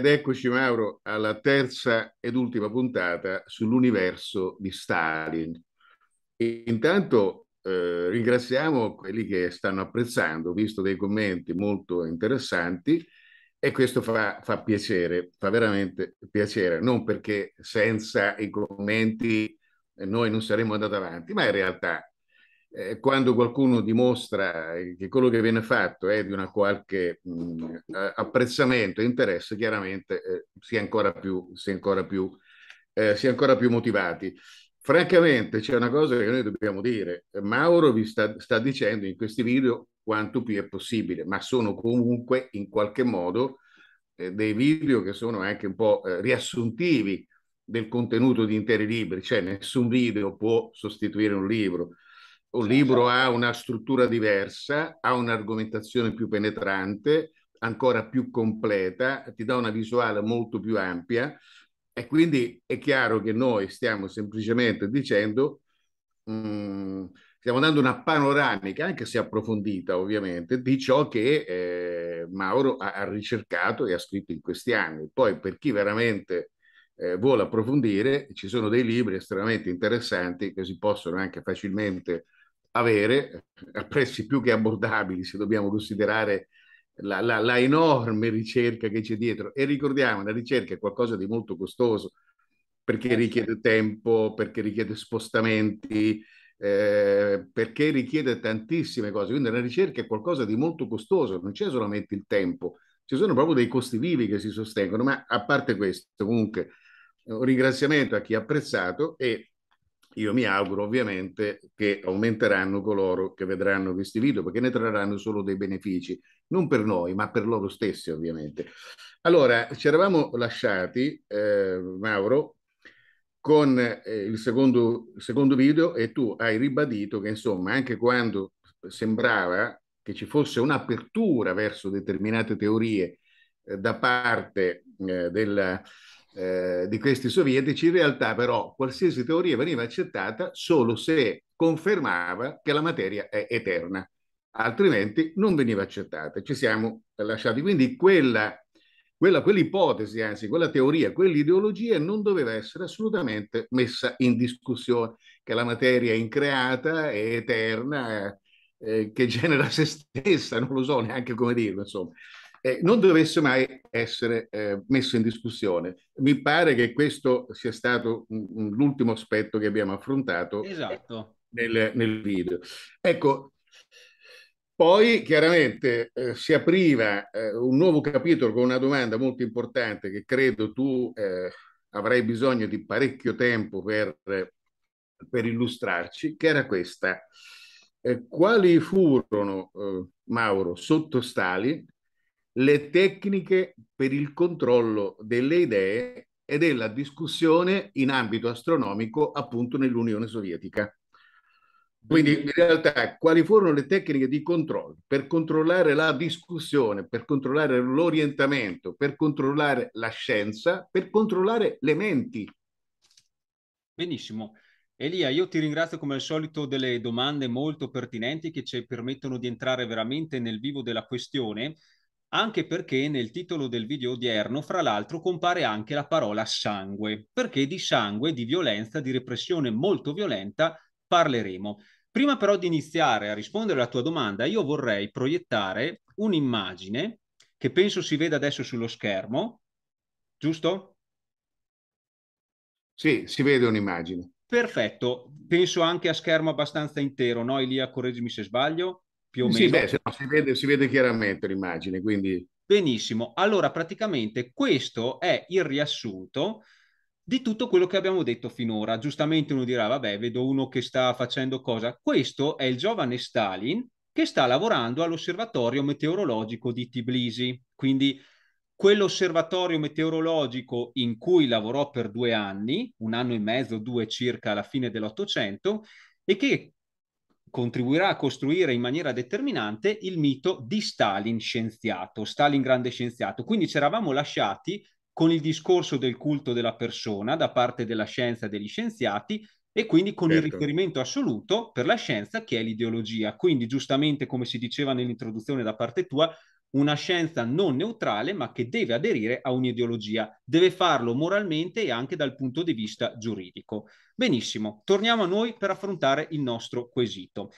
Ed eccoci, Mauro, alla terza ed ultima puntata sull'universo di Stalin. E intanto eh, ringraziamo quelli che stanno apprezzando, visto dei commenti molto interessanti, e questo fa, fa piacere, fa veramente piacere, non perché senza i commenti eh, noi non saremmo andati avanti, ma in realtà eh, quando qualcuno dimostra eh, che quello che viene fatto è di una qualche mh, mm, eh, apprezzamento e interesse, chiaramente eh, si è ancora più, si è ancora più, eh, si è ancora più motivati. Francamente c'è una cosa che noi dobbiamo dire, Mauro vi sta, sta dicendo in questi video quanto più è possibile, ma sono comunque in qualche modo eh, dei video che sono anche un po' eh, riassuntivi del contenuto di interi libri, cioè nessun video può sostituire un libro un libro esatto. ha una struttura diversa, ha un'argomentazione più penetrante, ancora più completa, ti dà una visuale molto più ampia e quindi è chiaro che noi stiamo semplicemente dicendo, mh, mm, stiamo dando una panoramica, anche se approfondita ovviamente, di ciò che eh, Mauro ha, ha, ricercato e ha scritto in questi anni. Poi per chi veramente eh, vuole approfondire, ci sono dei libri estremamente interessanti che si possono anche facilmente avere a prezzi più che abbordabili se dobbiamo considerare la, la, la enorme ricerca che c'è dietro e ricordiamo la ricerca è qualcosa di molto costoso perché eh, richiede tempo, perché richiede spostamenti, eh, perché richiede tantissime cose. Quindi la ricerca è qualcosa di molto costoso, non c'è solamente il tempo, ci sono proprio dei costi vivi che si sostengono, ma a parte questo, comunque un ringraziamento a chi ha apprezzato e io mi auguro ovviamente che aumenteranno coloro che vedranno questi video perché ne trarranno solo dei benefici, non per noi ma per loro stessi ovviamente. Allora, ci eravamo lasciati, eh, Mauro, con eh, il, secondo, secondo video e tu hai ribadito che insomma anche quando sembrava che ci fosse un'apertura verso determinate teorie eh, da parte eh, della eh, di questi sovietici, in realtà però qualsiasi teoria veniva accettata solo se confermava che la materia è eterna, altrimenti non veniva accettata. Ci siamo lasciati. Quindi quella, quella, quell'ipotesi, anzi quella teoria, quell'ideologia non doveva essere assolutamente messa in discussione, che la materia è increata, è eterna, eh, che genera se stessa, non lo so neanche come dirlo, insomma eh, non dovesse mai essere eh, messo in discussione. Mi pare che questo sia stato mh, l'ultimo aspetto che abbiamo affrontato esatto. nel, nel, video. Ecco, poi chiaramente eh, si apriva eh, un nuovo capitolo con una domanda molto importante che credo tu eh, avrai bisogno di parecchio tempo per, per illustrarci, che era questa. Eh, quali furono, Mauro, sottostali le tecniche per il controllo delle idee e della discussione in ambito astronomico appunto nell'Unione Sovietica. Quindi in realtà quali furono le tecniche di controllo per controllare la discussione, per controllare l'orientamento, per controllare la scienza, per controllare le menti? Benissimo. Elia, io ti ringrazio come al solito delle domande molto pertinenti che ci permettono di entrare veramente nel vivo della questione anche perché nel titolo del video odierno, fra l'altro, compare anche la parola sangue, perché di sangue, di violenza, di repressione molto violenta parleremo. Prima però di iniziare a rispondere alla tua domanda, io vorrei proiettare un'immagine che penso si veda adesso sullo schermo, giusto? Sì, si vede un'immagine. Perfetto, penso anche a schermo abbastanza intero, no Elia, correggimi se sbaglio più o sì, meno. Beh, si, vede, si vede chiaramente l'immagine, quindi... Benissimo, allora praticamente questo è il riassunto di tutto quello che abbiamo detto finora. Giustamente uno dirà, vabbè, vedo uno che sta facendo cosa. Questo è il giovane Stalin che sta lavorando all'osservatorio meteorologico di Tbilisi, quindi quell'osservatorio meteorologico in cui lavorò per due anni, un anno e mezzo, due circa alla fine dell'Ottocento, e che contribuirà a costruire in maniera determinante il mito di Stalin scienziato, Stalin grande scienziato. Quindi ci eravamo lasciati con il discorso del culto della persona da parte della scienza e degli scienziati e quindi con certo. il riferimento assoluto per la scienza che è l'ideologia. Quindi giustamente come si diceva nell'introduzione da parte tua, una scienza non neutrale ma che deve aderire a un'ideologia, deve farlo moralmente e anche dal punto di vista giuridico. Benissimo, torniamo a noi per affrontare il nostro quesito.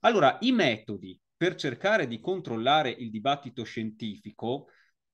Allora, i metodi per cercare di controllare il dibattito scientifico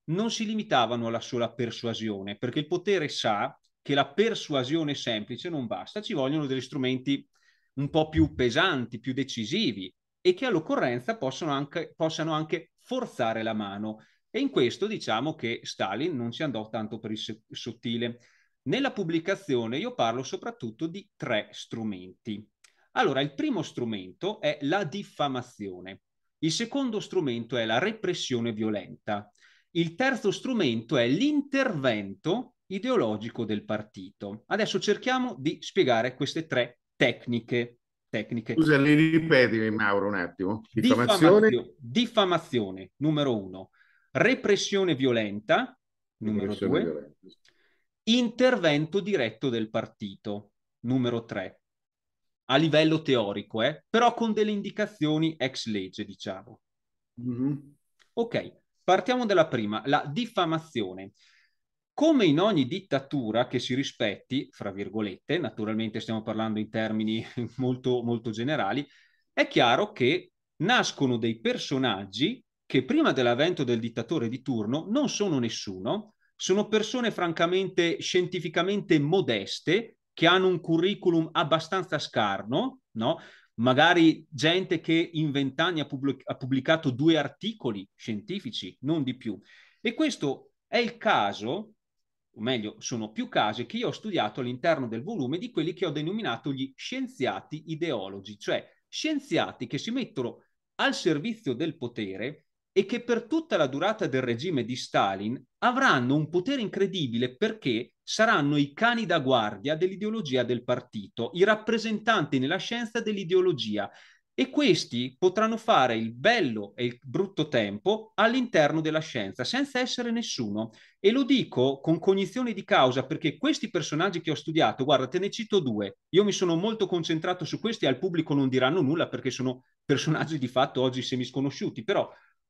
non si limitavano alla sola persuasione, perché il potere sa che la persuasione semplice non basta, ci vogliono degli strumenti un po' più pesanti, più decisivi e che all'occorrenza anche, possano anche forzare la mano. E in questo diciamo che Stalin non ci andò tanto per il sottile. Nella pubblicazione io parlo soprattutto di tre strumenti. Allora, il primo strumento è la diffamazione, il secondo strumento è la repressione violenta, il terzo strumento è l'intervento ideologico del partito. Adesso cerchiamo di spiegare queste tre tecniche tecniche. Scusa, li ripetimi Mauro un attimo. Diffamazione. diffamazione. numero uno. Repressione violenta, numero due. Intervento diretto del partito, numero tre. A livello teorico, eh? però con delle indicazioni ex legge, diciamo. Mm-hmm. Ok, partiamo dalla prima, la diffamazione come in ogni dittatura che si rispetti, fra virgolette, naturalmente stiamo parlando in termini molto, molto generali, è chiaro che nascono dei personaggi che prima dell'avvento del dittatore di turno non sono nessuno, sono persone francamente scientificamente modeste, che hanno un curriculum abbastanza scarno, no? magari gente che in vent'anni ha, pubblic- ha pubblicato due articoli scientifici, non di più. E questo è il caso o meglio, sono più casi che io ho studiato all'interno del volume di quelli che ho denominato gli scienziati ideologi, cioè scienziati che si mettono al servizio del potere e che per tutta la durata del regime di Stalin avranno un potere incredibile perché saranno i cani da guardia dell'ideologia del partito, i rappresentanti nella scienza dell'ideologia, e questi potranno fare il bello e il brutto tempo all'interno della scienza senza essere nessuno. E lo dico con cognizione di causa perché questi personaggi che ho studiato, guarda, te ne cito due, io mi sono molto concentrato su questi, al pubblico non diranno nulla perché sono personaggi di fatto oggi semisconosciuti, però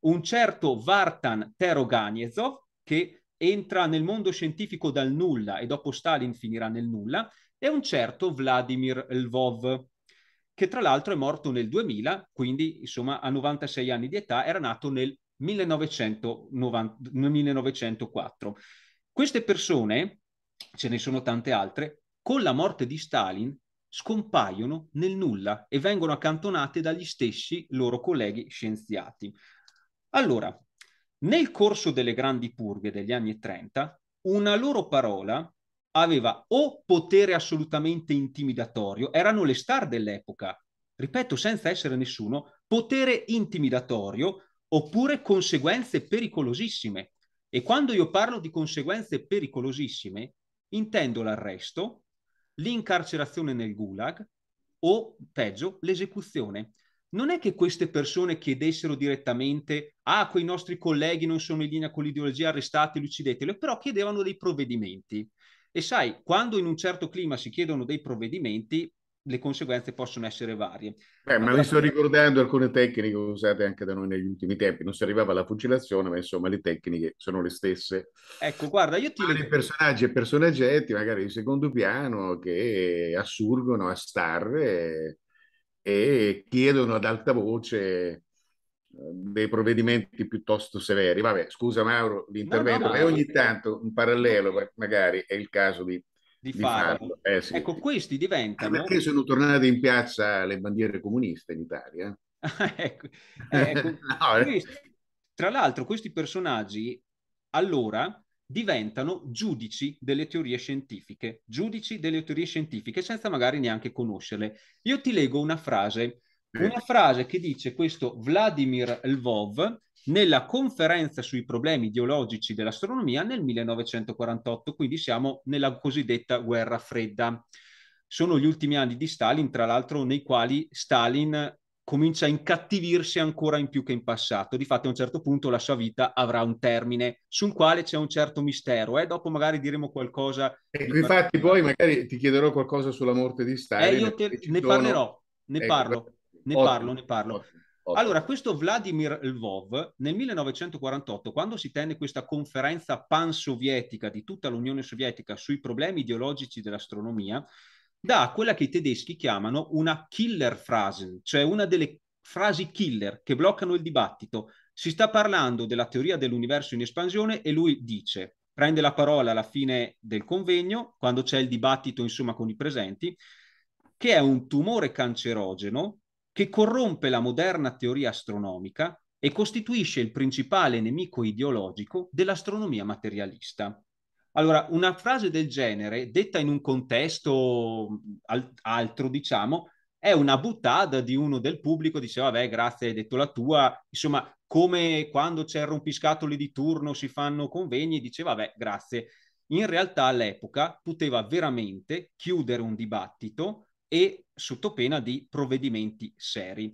un certo Vartan Teroganiezov che entra nel mondo scientifico dal nulla e dopo Stalin finirà nel nulla, e un certo Vladimir Lvov che tra l'altro è morto nel 2000, quindi insomma a 96 anni di età, era nato nel 1990, 1904. Queste persone, ce ne sono tante altre, con la morte di Stalin scompaiono nel nulla e vengono accantonate dagli stessi loro colleghi scienziati. Allora, nel corso delle grandi purghe degli anni 30, una loro parola aveva o potere assolutamente intimidatorio, erano le star dell'epoca, ripeto, senza essere nessuno, potere intimidatorio oppure conseguenze pericolosissime. E quando io parlo di conseguenze pericolosissime, intendo l'arresto, l'incarcerazione nel gulag o, peggio, l'esecuzione. Non è che queste persone chiedessero direttamente, ah, quei nostri colleghi non sono in linea con l'ideologia, arrestateli, uccideteli, però chiedevano dei provvedimenti. E sai, quando in un certo clima si chiedono dei provvedimenti, le conseguenze possono essere varie. Beh, ma vi sto ricordando alcune tecniche usate anche da noi negli ultimi tempi. Non si arrivava alla fucilazione, ma insomma le tecniche sono le stesse. Ecco, guarda, io ti... Ma le personaggi e personaggetti, magari di secondo piano, che assurgono a star e, eh, e chiedono ad alta voce dei provvedimenti piuttosto severi. Vabbè, scusa Mauro l'intervento, no, no, no, ogni tanto un parallelo magari è il caso di, di, di farlo. farlo. Eh, sì. Ecco, questi diventano... Ah, perché sono tornate in piazza le bandiere comuniste in Italia? ecco, ecco. no, eh. tra l'altro questi personaggi allora diventano giudici delle teorie scientifiche, giudici delle teorie scientifiche senza magari neanche conoscerle. Io ti leggo una frase una frase che dice questo Vladimir Lvov nella conferenza sui problemi ideologici dell'astronomia nel 1948, quindi siamo nella cosiddetta guerra fredda. Sono gli ultimi anni di Stalin, tra l'altro, nei quali Stalin comincia a incattivirsi ancora in più che in passato. Difatti a un certo punto la sua vita avrà un termine sul quale c'è un certo mistero. Eh? Dopo magari diremo qualcosa. Ecco, infatti poi magari ti chiederò qualcosa sulla morte di Stalin. Eh, io te, ne parlerò, ne ecco, parlo ne ottimo, parlo, ne parlo. Ottimo, Allora, questo Vladimir Lvov nel 1948, quando si tenne questa conferenza pan-sovietica di tutta l'Unione Sovietica sui problemi ideologici dell'astronomia, dà quella che i tedeschi chiamano una killer phrase, cioè una delle frasi killer che bloccano il dibattito. Si sta parlando della teoria dell'universo in espansione e lui dice, prende la parola alla fine del convegno, quando c'è il dibattito insomma con i presenti, che è un tumore cancerogeno che corrompe la moderna teoria astronomica e costituisce il principale nemico ideologico dell'astronomia materialista. Allora, una frase del genere, detta in un contesto altro, diciamo, è una buttata di uno del pubblico, dice vabbè grazie hai detto la tua, insomma come quando c'è il rompiscatole di turno si fanno convegni, dice vabbè grazie. In realtà all'epoca poteva veramente chiudere un dibattito e sotto pena di provvedimenti seri.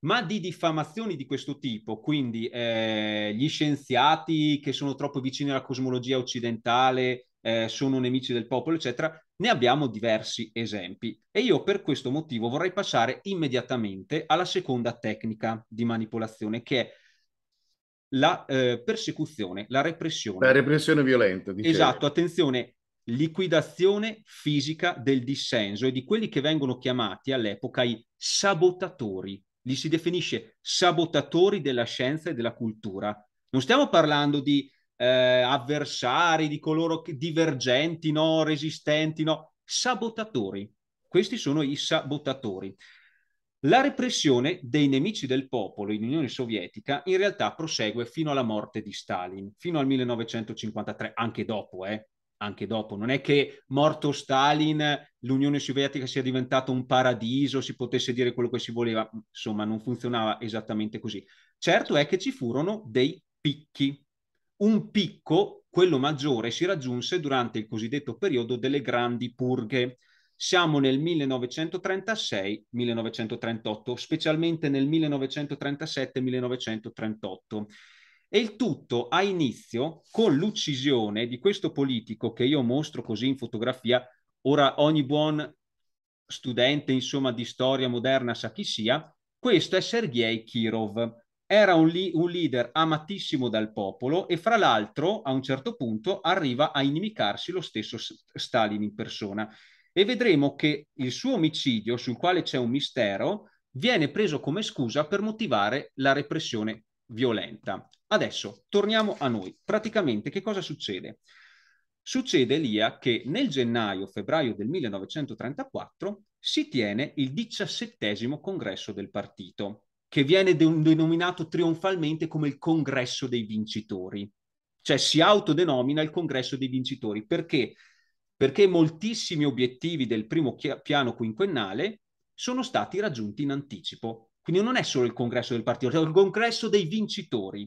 Ma di diffamazioni di questo tipo, quindi eh, gli scienziati che sono troppo vicini alla cosmologia occidentale eh, sono nemici del popolo, eccetera, ne abbiamo diversi esempi. E io per questo motivo vorrei passare immediatamente alla seconda tecnica di manipolazione, che è la eh, persecuzione, la repressione. La repressione violenta. Dicevo. Esatto, attenzione, liquidazione fisica del dissenso e di quelli che vengono chiamati all'epoca i sabotatori. Li si definisce sabotatori della scienza e della cultura. Non stiamo parlando di eh, avversari, di coloro che divergenti, no, resistenti, no, sabotatori. Questi sono i sabotatori. La repressione dei nemici del popolo in Unione Sovietica in realtà prosegue fino alla morte di Stalin, fino al 1953, anche dopo, eh, anche dopo. Non è che morto Stalin l'Unione Sovietica sia diventata un paradiso, si potesse dire quello che si voleva, insomma non funzionava esattamente così. Certo è che ci furono dei picchi. Un picco, quello maggiore, si raggiunse durante il cosiddetto periodo delle grandi purghe. Siamo nel 1936-1938, specialmente nel 1937-1938. E il tutto ha inizio con l'uccisione di questo politico che io mostro così in fotografia. Ora ogni buon studente, insomma, di storia moderna sa chi sia. Questo è Sergei Kirov. Era un, li- un leader amatissimo dal popolo e fra l'altro a un certo punto arriva a inimicarsi lo stesso Stalin in persona. E vedremo che il suo omicidio, sul quale c'è un mistero, viene preso come scusa per motivare la repressione violenta. Adesso torniamo a noi. Praticamente che cosa succede? Succede, Elia, che nel gennaio-febbraio del 1934 si tiene il diciassettesimo congresso del partito, che viene de- denominato trionfalmente come il congresso dei vincitori. Cioè si autodenomina il congresso dei vincitori perché? Perché moltissimi obiettivi del primo chi- piano quinquennale sono stati raggiunti in anticipo. Quindi non è solo il congresso del partito, è il congresso dei vincitori.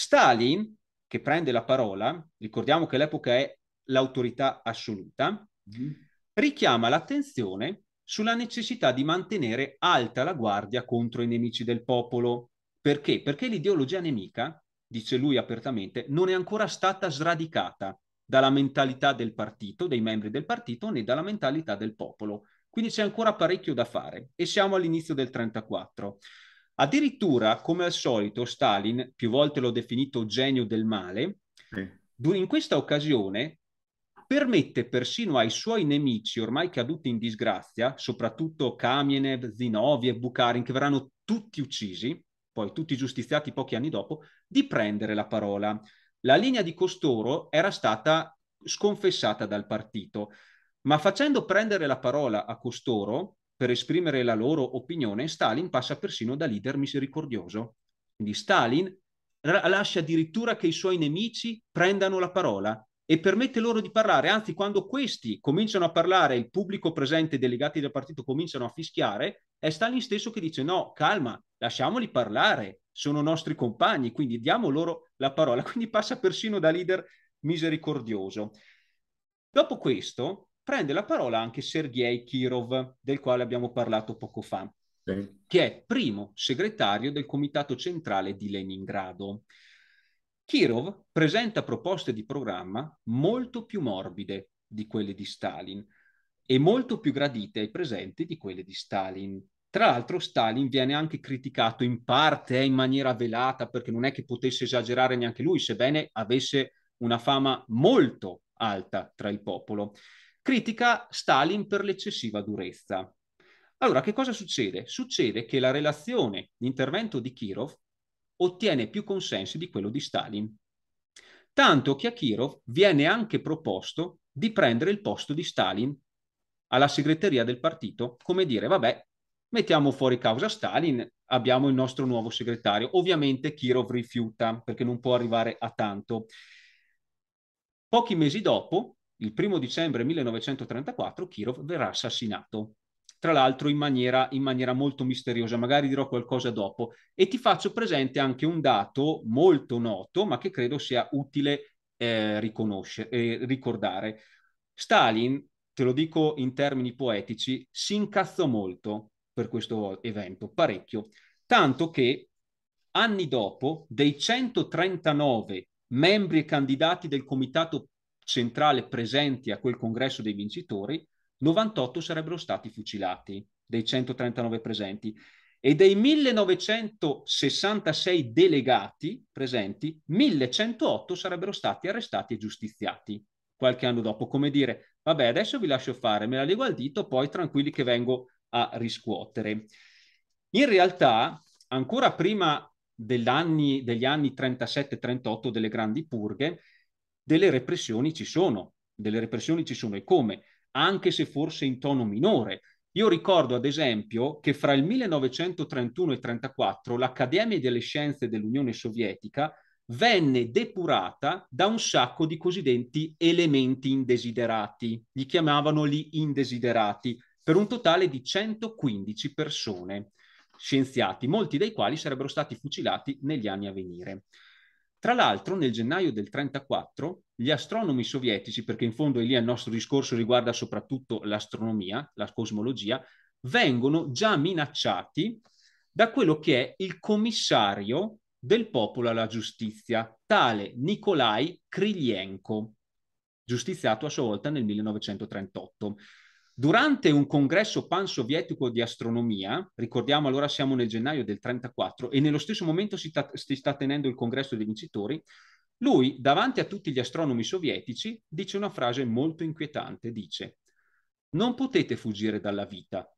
Stalin, che prende la parola, ricordiamo che l'epoca è l'autorità assoluta, mm. richiama l'attenzione sulla necessità di mantenere alta la guardia contro i nemici del popolo. Perché? Perché l'ideologia nemica, dice lui apertamente, non è ancora stata sradicata dalla mentalità del partito, dei membri del partito, né dalla mentalità del popolo. Quindi c'è ancora parecchio da fare e siamo all'inizio del 1934. Addirittura, come al solito, Stalin, più volte l'ho definito genio del male, sì. in questa occasione permette persino ai suoi nemici ormai caduti in disgrazia, soprattutto Kamenev, Zinoviev, Bukharin, che verranno tutti uccisi, poi tutti giustiziati pochi anni dopo, di prendere la parola. La linea di costoro era stata sconfessata dal partito, ma facendo prendere la parola a costoro, per esprimere la loro opinione, Stalin passa persino da leader misericordioso. Quindi Stalin lascia addirittura che i suoi nemici prendano la parola e permette loro di parlare, anzi quando questi cominciano a parlare, il pubblico presente i delegati del partito cominciano a fischiare, è Stalin stesso che dice no, calma, lasciamoli parlare, sono nostri compagni, quindi diamo loro la parola, quindi passa persino da leader misericordioso. Dopo questo, prende la parola anche Sergei Kirov, del quale abbiamo parlato poco fa, sì. che è primo segretario del Comitato Centrale di Leningrado. Kirov presenta proposte di programma molto più morbide di quelle di Stalin e molto più gradite ai presenti di quelle di Stalin. Tra l'altro Stalin viene anche criticato in parte, eh, in maniera velata, perché non è che potesse esagerare neanche lui, sebbene avesse una fama molto alta tra il popolo critica Stalin per l'eccessiva durezza. Allora, che cosa succede? Succede che la relazione, l'intervento di Kirov, ottiene più consensi di quello di Stalin. Tanto che a Kirov viene anche proposto di prendere il posto di Stalin alla segreteria del partito, come dire, vabbè, mettiamo fuori causa Stalin, abbiamo il nostro nuovo segretario. Ovviamente Kirov rifiuta perché non può arrivare a tanto. Pochi mesi dopo, il primo dicembre 1934 Kirov verrà assassinato. Tra l'altro in maniera, in maniera, molto misteriosa, magari dirò qualcosa dopo. E ti faccio presente anche un dato molto noto, ma che credo sia utile eh, eh, ricordare. Stalin, te lo dico in termini poetici, si incazzò molto per questo evento, parecchio, tanto che anni dopo, dei 139 membri e candidati del comitato centrale presenti a quel congresso dei vincitori, 98 sarebbero stati fucilati dei 139 presenti e dei 1966 delegati presenti, 1108 sarebbero stati arrestati e giustiziati qualche anno dopo, come dire, vabbè, adesso vi lascio fare, me la leggo al dito, poi tranquilli che vengo a riscuotere. In realtà, ancora prima degli anni 37-38 delle grandi purghe, delle repressioni ci sono, delle repressioni ci sono e come, anche se forse in tono minore. Io ricordo ad esempio che fra il 1931 e il 1934 l'Accademia delle Scienze dell'Unione Sovietica venne depurata da un sacco di cosiddetti elementi indesiderati, li chiamavano gli indesiderati, per un totale di 115 persone, scienziati, molti dei quali sarebbero stati fucilati negli anni a venire. Tra l'altro, nel gennaio del 1934, gli astronomi sovietici, perché in fondo è lì il nostro discorso riguarda soprattutto l'astronomia, la cosmologia, vengono già minacciati da quello che è il commissario del popolo alla giustizia, tale Nikolai Krylienko, giustiziato a sua volta nel 1938. Durante un congresso pansovietico di astronomia, ricordiamo allora siamo nel gennaio del 34 e nello stesso momento si, ta- si sta tenendo il congresso dei vincitori, lui davanti a tutti gli astronomi sovietici dice una frase molto inquietante, dice non potete fuggire dalla vita,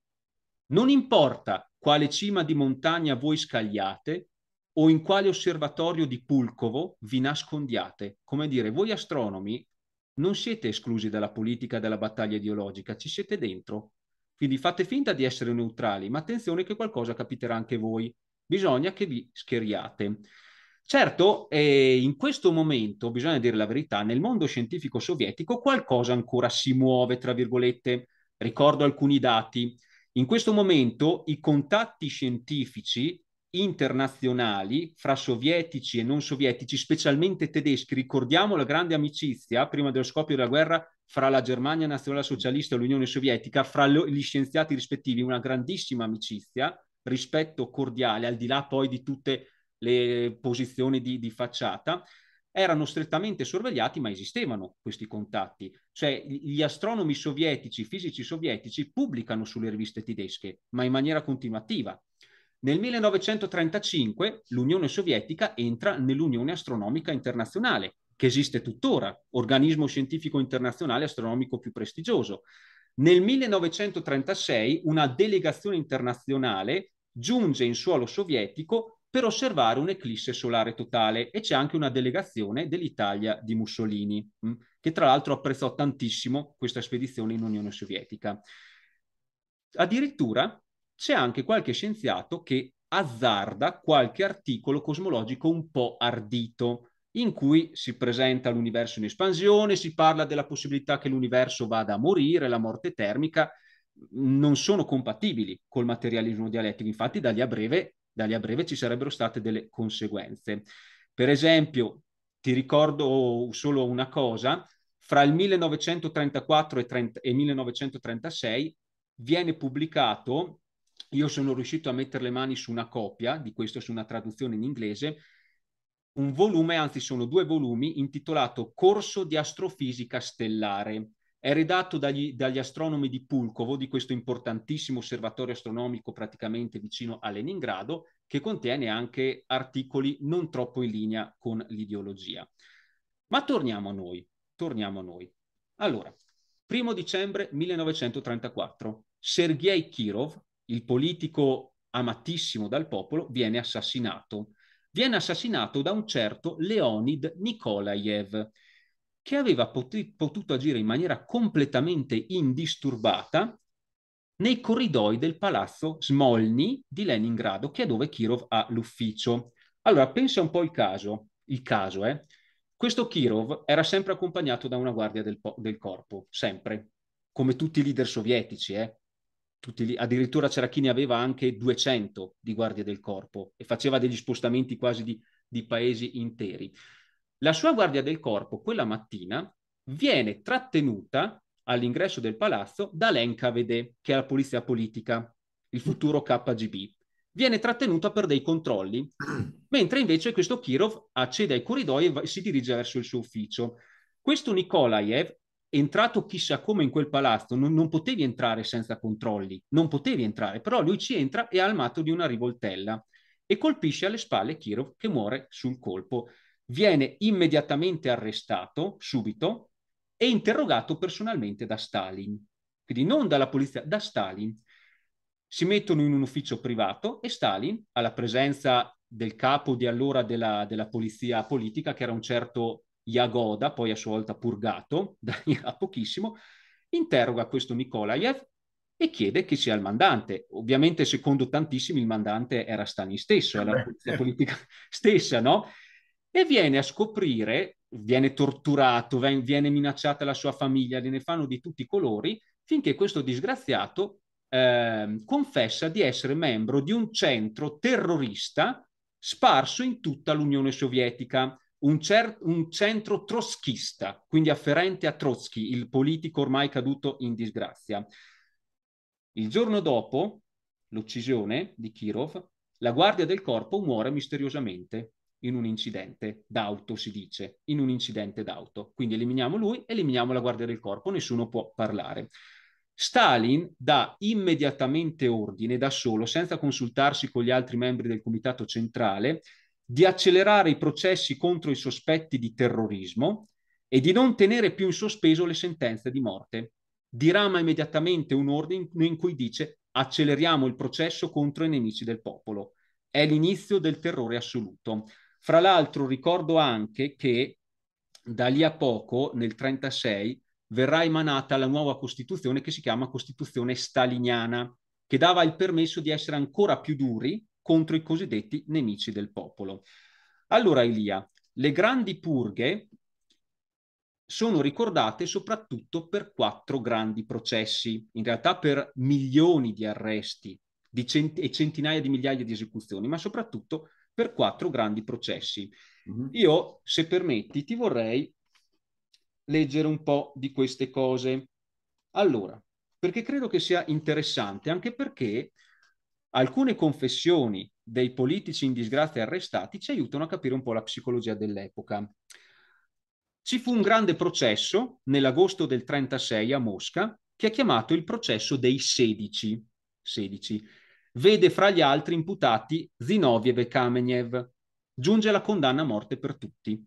non importa quale cima di montagna voi scagliate o in quale osservatorio di Pulcovo vi nascondiate, come dire voi astronomi non siete esclusi dalla politica e dalla battaglia ideologica, ci siete dentro. Quindi fate finta di essere neutrali, ma attenzione che qualcosa capiterà anche voi. Bisogna che vi schieriate. Certo, eh, in questo momento, bisogna dire la verità, nel mondo scientifico sovietico qualcosa ancora si muove, tra virgolette. Ricordo alcuni dati. In questo momento i contatti scientifici internazionali fra sovietici e non sovietici, specialmente tedeschi. Ricordiamo la grande amicizia prima dello scoppio della guerra fra la Germania nazionale socialista e l'Unione Sovietica, fra lo, gli scienziati rispettivi, una grandissima amicizia, rispetto cordiale, al di là poi di tutte le posizioni di, di facciata. Erano strettamente sorvegliati, ma esistevano questi contatti. Cioè, gli astronomi sovietici, fisici sovietici pubblicano sulle riviste tedesche, ma in maniera continuativa. Nel 1935 l'Unione Sovietica entra nell'Unione Astronomica Internazionale, che esiste tuttora, organismo scientifico internazionale astronomico più prestigioso. Nel 1936 una delegazione internazionale giunge in suolo sovietico per osservare un'eclisse solare totale e c'è anche una delegazione dell'Italia di Mussolini, mm, che tra l'altro apprezzò tantissimo questa spedizione in Unione Sovietica. Addirittura c'è anche qualche scienziato che azzarda qualche articolo cosmologico un po' ardito, in cui si presenta l'universo in espansione, si parla della possibilità che l'universo vada a morire, la morte termica, non sono compatibili col materialismo dialettico, infatti da lì a breve, lì a breve ci sarebbero state delle conseguenze. Per esempio, ti ricordo solo una cosa, fra il 1934 e, 30, e 1936 viene pubblicato io sono riuscito a mettere le mani su una copia di questo, su una traduzione in inglese, un volume, anzi sono due volumi, intitolato Corso di astrofisica stellare. È redatto dagli, dagli astronomi di Pulkovo, di questo importantissimo osservatorio astronomico praticamente vicino a Leningrado, che contiene anche articoli non troppo in linea con l'ideologia. Ma torniamo a noi, torniamo a noi. Allora, primo dicembre 1934, Sergei Kirov, il politico amatissimo dal popolo, viene assassinato. Viene assassinato da un certo Leonid Nikolaev, che aveva pot- potuto agire in maniera completamente indisturbata nei corridoi del palazzo Smolny di Leningrado, che è dove Kirov ha l'ufficio. Allora, pensa un po' il caso, il caso, eh. Questo Kirov era sempre accompagnato da una guardia del, po- del corpo, sempre, come tutti i leader sovietici, eh tutti lì. Addirittura c'era chi ne aveva anche 200 di guardie del corpo e faceva degli spostamenti quasi di, di paesi interi. La sua guardia del corpo quella mattina viene trattenuta all'ingresso del palazzo da Lenkavede, che è la polizia politica, il futuro KGB. Viene trattenuta per dei controlli, mentre invece questo Kirov accede ai corridoi e va- si dirige verso il suo ufficio. Questo Nikolaev entrato chissà come in quel palazzo, non, non, potevi entrare senza controlli, non potevi entrare, però lui ci entra e ha armato di una rivoltella e colpisce alle spalle Kirov che muore sul colpo. Viene immediatamente arrestato, subito, e interrogato personalmente da Stalin, quindi non dalla polizia, da Stalin. Si mettono in un ufficio privato e Stalin, alla presenza del capo di allora della, della polizia politica, che era un certo Jagoda, poi a sua volta purgato da pochissimo, interroga questo Nikolaev e chiede chi sia il mandante. Ovviamente, secondo tantissimi, il mandante era Stani stesso, era la politica stessa, no? E viene a scoprire, viene torturato, viene minacciata la sua famiglia, gliene fanno di tutti i colori, finché questo disgraziato eh, confessa di essere membro di un centro terrorista sparso in tutta l'Unione Sovietica un, cer- un centro trotschista, quindi afferente a Trotsky, il politico ormai caduto in disgrazia. Il giorno dopo l'uccisione di Kirov, la guardia del corpo muore misteriosamente in un incidente d'auto, si dice, in un incidente d'auto. Quindi eliminiamo lui, eliminiamo la guardia del corpo, nessuno può parlare. Stalin dà immediatamente ordine da solo, senza consultarsi con gli altri membri del comitato centrale, di accelerare i processi contro i sospetti di terrorismo e di non tenere più in sospeso le sentenze di morte. Dirama immediatamente un ordine in cui dice acceleriamo il processo contro i nemici del popolo. È l'inizio del terrore assoluto. Fra l'altro ricordo anche che da lì a poco, nel 1936, verrà emanata la nuova Costituzione che si chiama Costituzione staliniana, che dava il permesso di essere ancora più duri contro i cosiddetti nemici del popolo. Allora, Elia, le grandi purghe sono ricordate soprattutto per quattro grandi processi, in realtà per milioni di arresti di cent- e centinaia di migliaia di esecuzioni, ma soprattutto per quattro grandi processi. Mm-hmm. Io, se permetti, ti vorrei leggere un po' di queste cose. Allora, perché credo che sia interessante, anche perché alcune confessioni dei politici in disgrazia arrestati ci aiutano a capire un po' la psicologia dell'epoca. Ci fu un grande processo nell'agosto del 36 a Mosca che è chiamato il processo dei 16. 16. Vede fra gli altri imputati Zinoviev e Kamenev. Giunge la condanna a morte per tutti.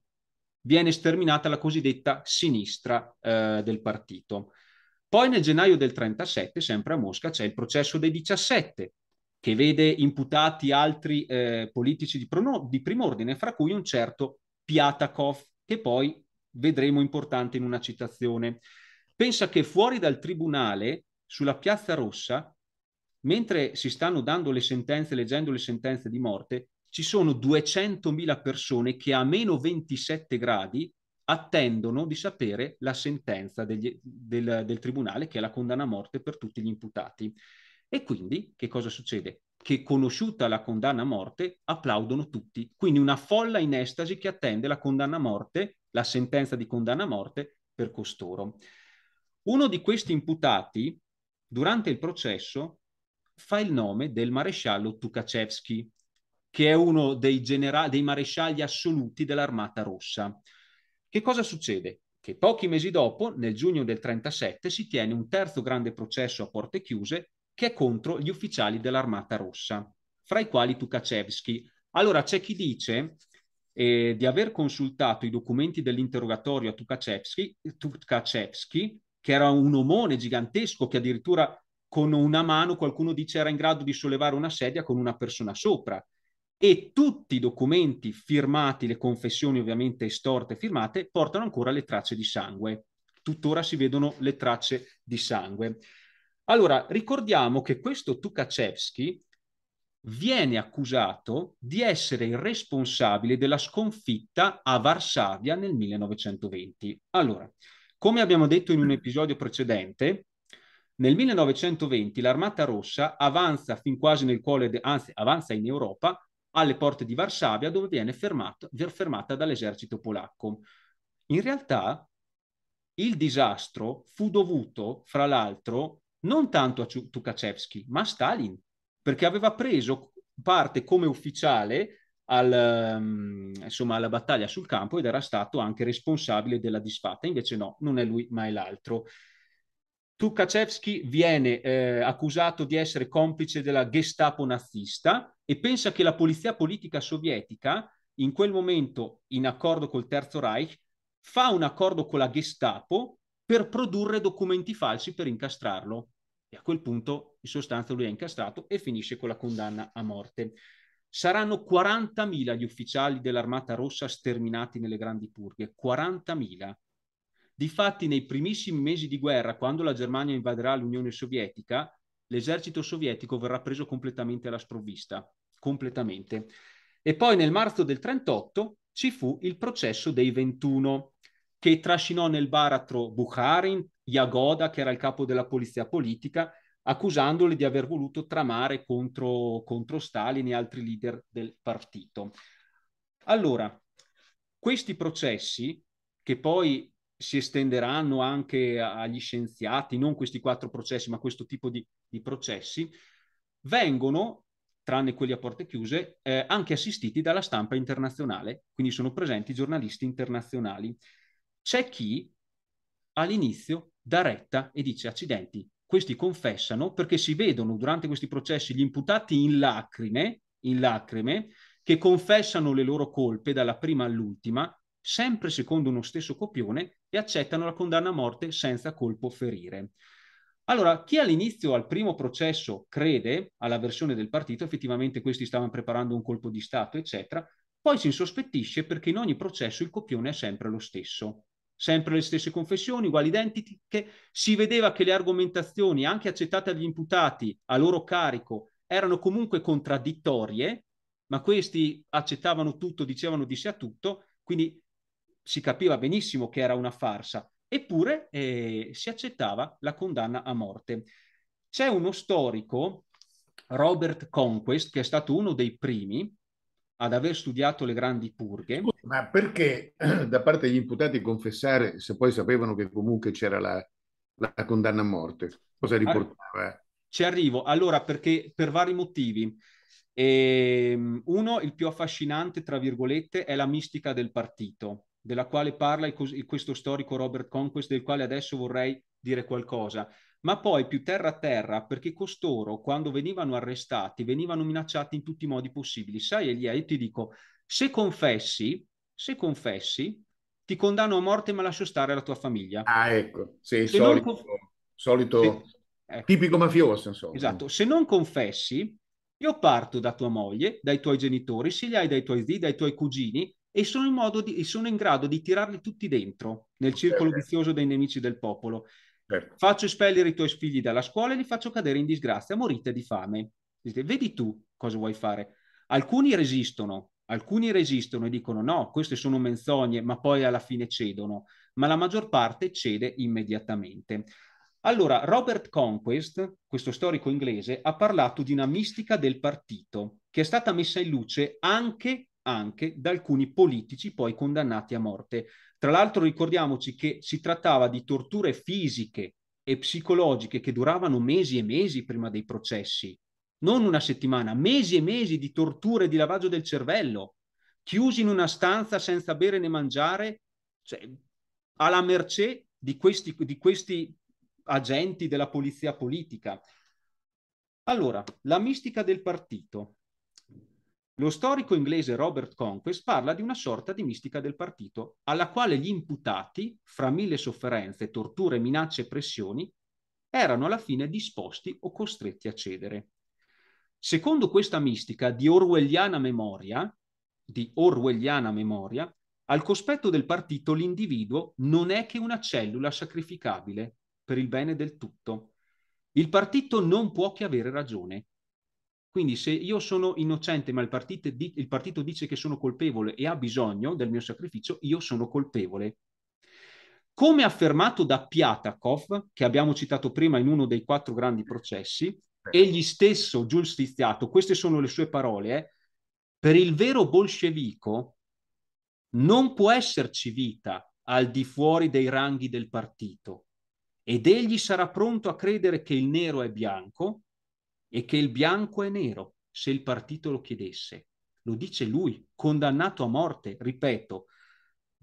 Viene sterminata la cosiddetta sinistra eh, del partito. Poi nel gennaio del 37, sempre a Mosca, c'è il processo dei 17, che vede imputati altri eh, politici di, prono- di prim'ordine, fra cui un certo Piatakov, che poi vedremo importante in una citazione. Pensa che fuori dal tribunale, sulla Piazza Rossa, mentre si stanno dando le sentenze, leggendo le sentenze di morte, ci sono 200.000 persone che a meno 27 gradi attendono di sapere la sentenza degli, del, del tribunale, che è la condanna a morte per tutti gli imputati. E quindi che cosa succede? Che conosciuta la condanna a morte applaudono tutti, quindi una folla in estasi che attende la condanna a morte, la sentenza di condanna a morte per costoro. Uno di questi imputati, durante il processo, fa il nome del maresciallo Tukhachevsky, che è uno dei, genera- dei marescialli assoluti dell'Armata Rossa. Che cosa succede? Che pochi mesi dopo, nel giugno del 1937, si tiene un terzo grande processo a porte chiuse che è contro gli ufficiali dell'Armata Rossa, fra i quali Tukachevsky. Allora c'è chi dice eh, di aver consultato i documenti dell'interrogatorio a Tukachevsky, Tukachevsky, che era un omone gigantesco che addirittura con una mano qualcuno dice era in grado di sollevare una sedia con una persona sopra. E tutti i documenti firmati, le confessioni ovviamente estorte firmate, portano ancora le tracce di sangue. Tuttora si vedono le tracce di sangue. Allora, ricordiamo che questo Tukhachevsky viene accusato di essere il responsabile della sconfitta a Varsavia nel 1920. Allora, come abbiamo detto in un episodio precedente, nel 1920 l'Armata Rossa avanza fin quasi nel cuore, de- anzi avanza in Europa alle porte di Varsavia dove viene fermato, fermata dall'esercito polacco. In realtà il disastro fu dovuto, fra l'altro, non tanto a Tukhachevsky, ma a Stalin, perché aveva preso parte come ufficiale al, ehm, insomma, alla battaglia sul campo ed era stato anche responsabile della disfatta. Invece no, non è lui, ma è l'altro. Tukhachevsky viene eh, accusato di essere complice della Gestapo nazista e pensa che la polizia politica sovietica, in quel momento in accordo col Terzo Reich, fa un accordo con la Gestapo per produrre documenti falsi per incastrarlo. E a quel punto, in sostanza, lui è incastrato e finisce con la condanna a morte. Saranno 40.000 gli ufficiali dell'Armata Rossa sterminati nelle grandi purghe, 40.000. Difatti, nei primissimi mesi di guerra, quando la Germania invaderà l'Unione Sovietica, l'esercito sovietico verrà preso completamente alla sprovvista, completamente. E poi nel marzo del 38 ci fu il processo dei 21, che trascinò nel baratro Bukharin, Yagoda, che era il capo della polizia politica, accusandole di aver voluto tramare contro, contro Stalin e altri leader del partito. Allora, questi processi, che poi si estenderanno anche agli scienziati, non questi quattro processi, ma questo tipo di, di processi, vengono, tranne quelli a porte chiuse, eh, anche assistiti dalla stampa internazionale, quindi sono presenti giornalisti internazionali. C'è chi all'inizio da retta e dice accidenti, questi confessano perché si vedono durante questi processi gli imputati in lacrime, in lacrime che confessano le loro colpe dalla prima all'ultima, sempre secondo uno stesso copione, e accettano la condanna a morte senza colpo ferire. Allora, chi all'inizio, al primo processo, crede alla versione del partito, effettivamente questi stavano preparando un colpo di Stato, eccetera, poi si insospettisce perché in ogni processo il copione è sempre lo stesso sempre le stesse confessioni, uguali identiche, si vedeva che le argomentazioni, anche accettate dagli imputati a loro carico, erano comunque contraddittorie, ma questi accettavano tutto, dicevano di sì a tutto, quindi si capiva benissimo che era una farsa, eppure eh, si accettava la condanna a morte. C'è uno storico, Robert Conquest, che è stato uno dei primi, ad aver studiato le grandi purghe. Ma perché da parte degli imputati confessare se poi sapevano che comunque c'era la, la condanna a morte? Cosa riportava? Eh? Ci arrivo. Allora, perché per vari motivi. E, ehm, uno, il più affascinante, tra virgolette, è la mistica del partito, della quale parla il, questo storico Robert Conquest, del quale adesso vorrei dire qualcosa ma poi più terra a terra, perché costoro, quando venivano arrestati, venivano minacciati in tutti i modi possibili. Sai, Elia, io ti dico, se confessi, se confessi, ti condanno a morte ma lascio stare la tua famiglia. Ah, ecco, sei se solito, conf... solito se... Ecco. tipico mafioso, insomma. Esatto, se non confessi, io parto da tua moglie, dai tuoi genitori, se li hai dai tuoi zii, dai tuoi cugini, e sono in, di, sono in, grado di tirarli tutti dentro nel circolo vizioso dei nemici del popolo certo. faccio espellere i tuoi figli dalla scuola e li faccio cadere in disgrazia, morite di fame. Vedi tu cosa vuoi fare. Alcuni resistono, alcuni resistono e dicono no, queste sono menzogne, ma poi alla fine cedono, ma la maggior parte cede immediatamente. Allora, Robert Conquest, questo storico inglese, ha parlato di una mistica del partito che è stata messa in luce anche, anche da alcuni politici poi condannati a morte. Tra l'altro ricordiamoci che si trattava di torture fisiche e psicologiche che duravano mesi e mesi prima dei processi, non una settimana, mesi e mesi di torture e di lavaggio del cervello, chiusi in una stanza senza bere né mangiare, cioè, alla mercé di questi, di questi agenti della polizia politica. Allora, la mistica del partito. Lo storico inglese Robert Conquest parla di una sorta di mistica del partito, alla quale gli imputati, fra mille sofferenze, torture, minacce e pressioni, erano alla fine disposti o costretti a cedere. Secondo questa mistica di orwelliana memoria, di orwelliana memoria, al cospetto del partito l'individuo non è che una cellula sacrificabile per il bene del tutto. Il partito non può che avere ragione, quindi se io sono innocente ma il partito, di- il partito dice che sono colpevole e ha bisogno del mio sacrificio, io sono colpevole. Come affermato da Piatakov, che abbiamo citato prima in uno dei quattro grandi processi, egli stesso giustiziato, queste sono le sue parole, eh, per il vero bolscevico non può esserci vita al di fuori dei ranghi del partito ed egli sarà pronto a credere che il nero è bianco, e che il bianco è nero, se il partito lo chiedesse. Lo dice lui, condannato a morte, ripeto,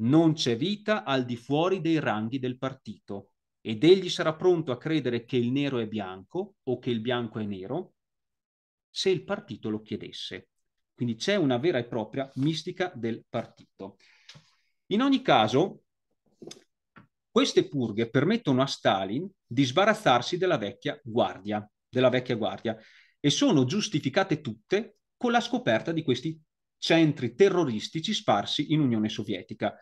non c'è vita al di fuori dei ranghi del partito ed egli sarà pronto a credere che il nero è bianco o che il bianco è nero se il partito lo chiedesse. Quindi c'è una vera e propria mistica del partito. In ogni caso, queste purghe permettono a Stalin di sbarazzarsi della vecchia guardia, della vecchia guardia e sono giustificate tutte con la scoperta di questi centri terroristici sparsi in Unione Sovietica.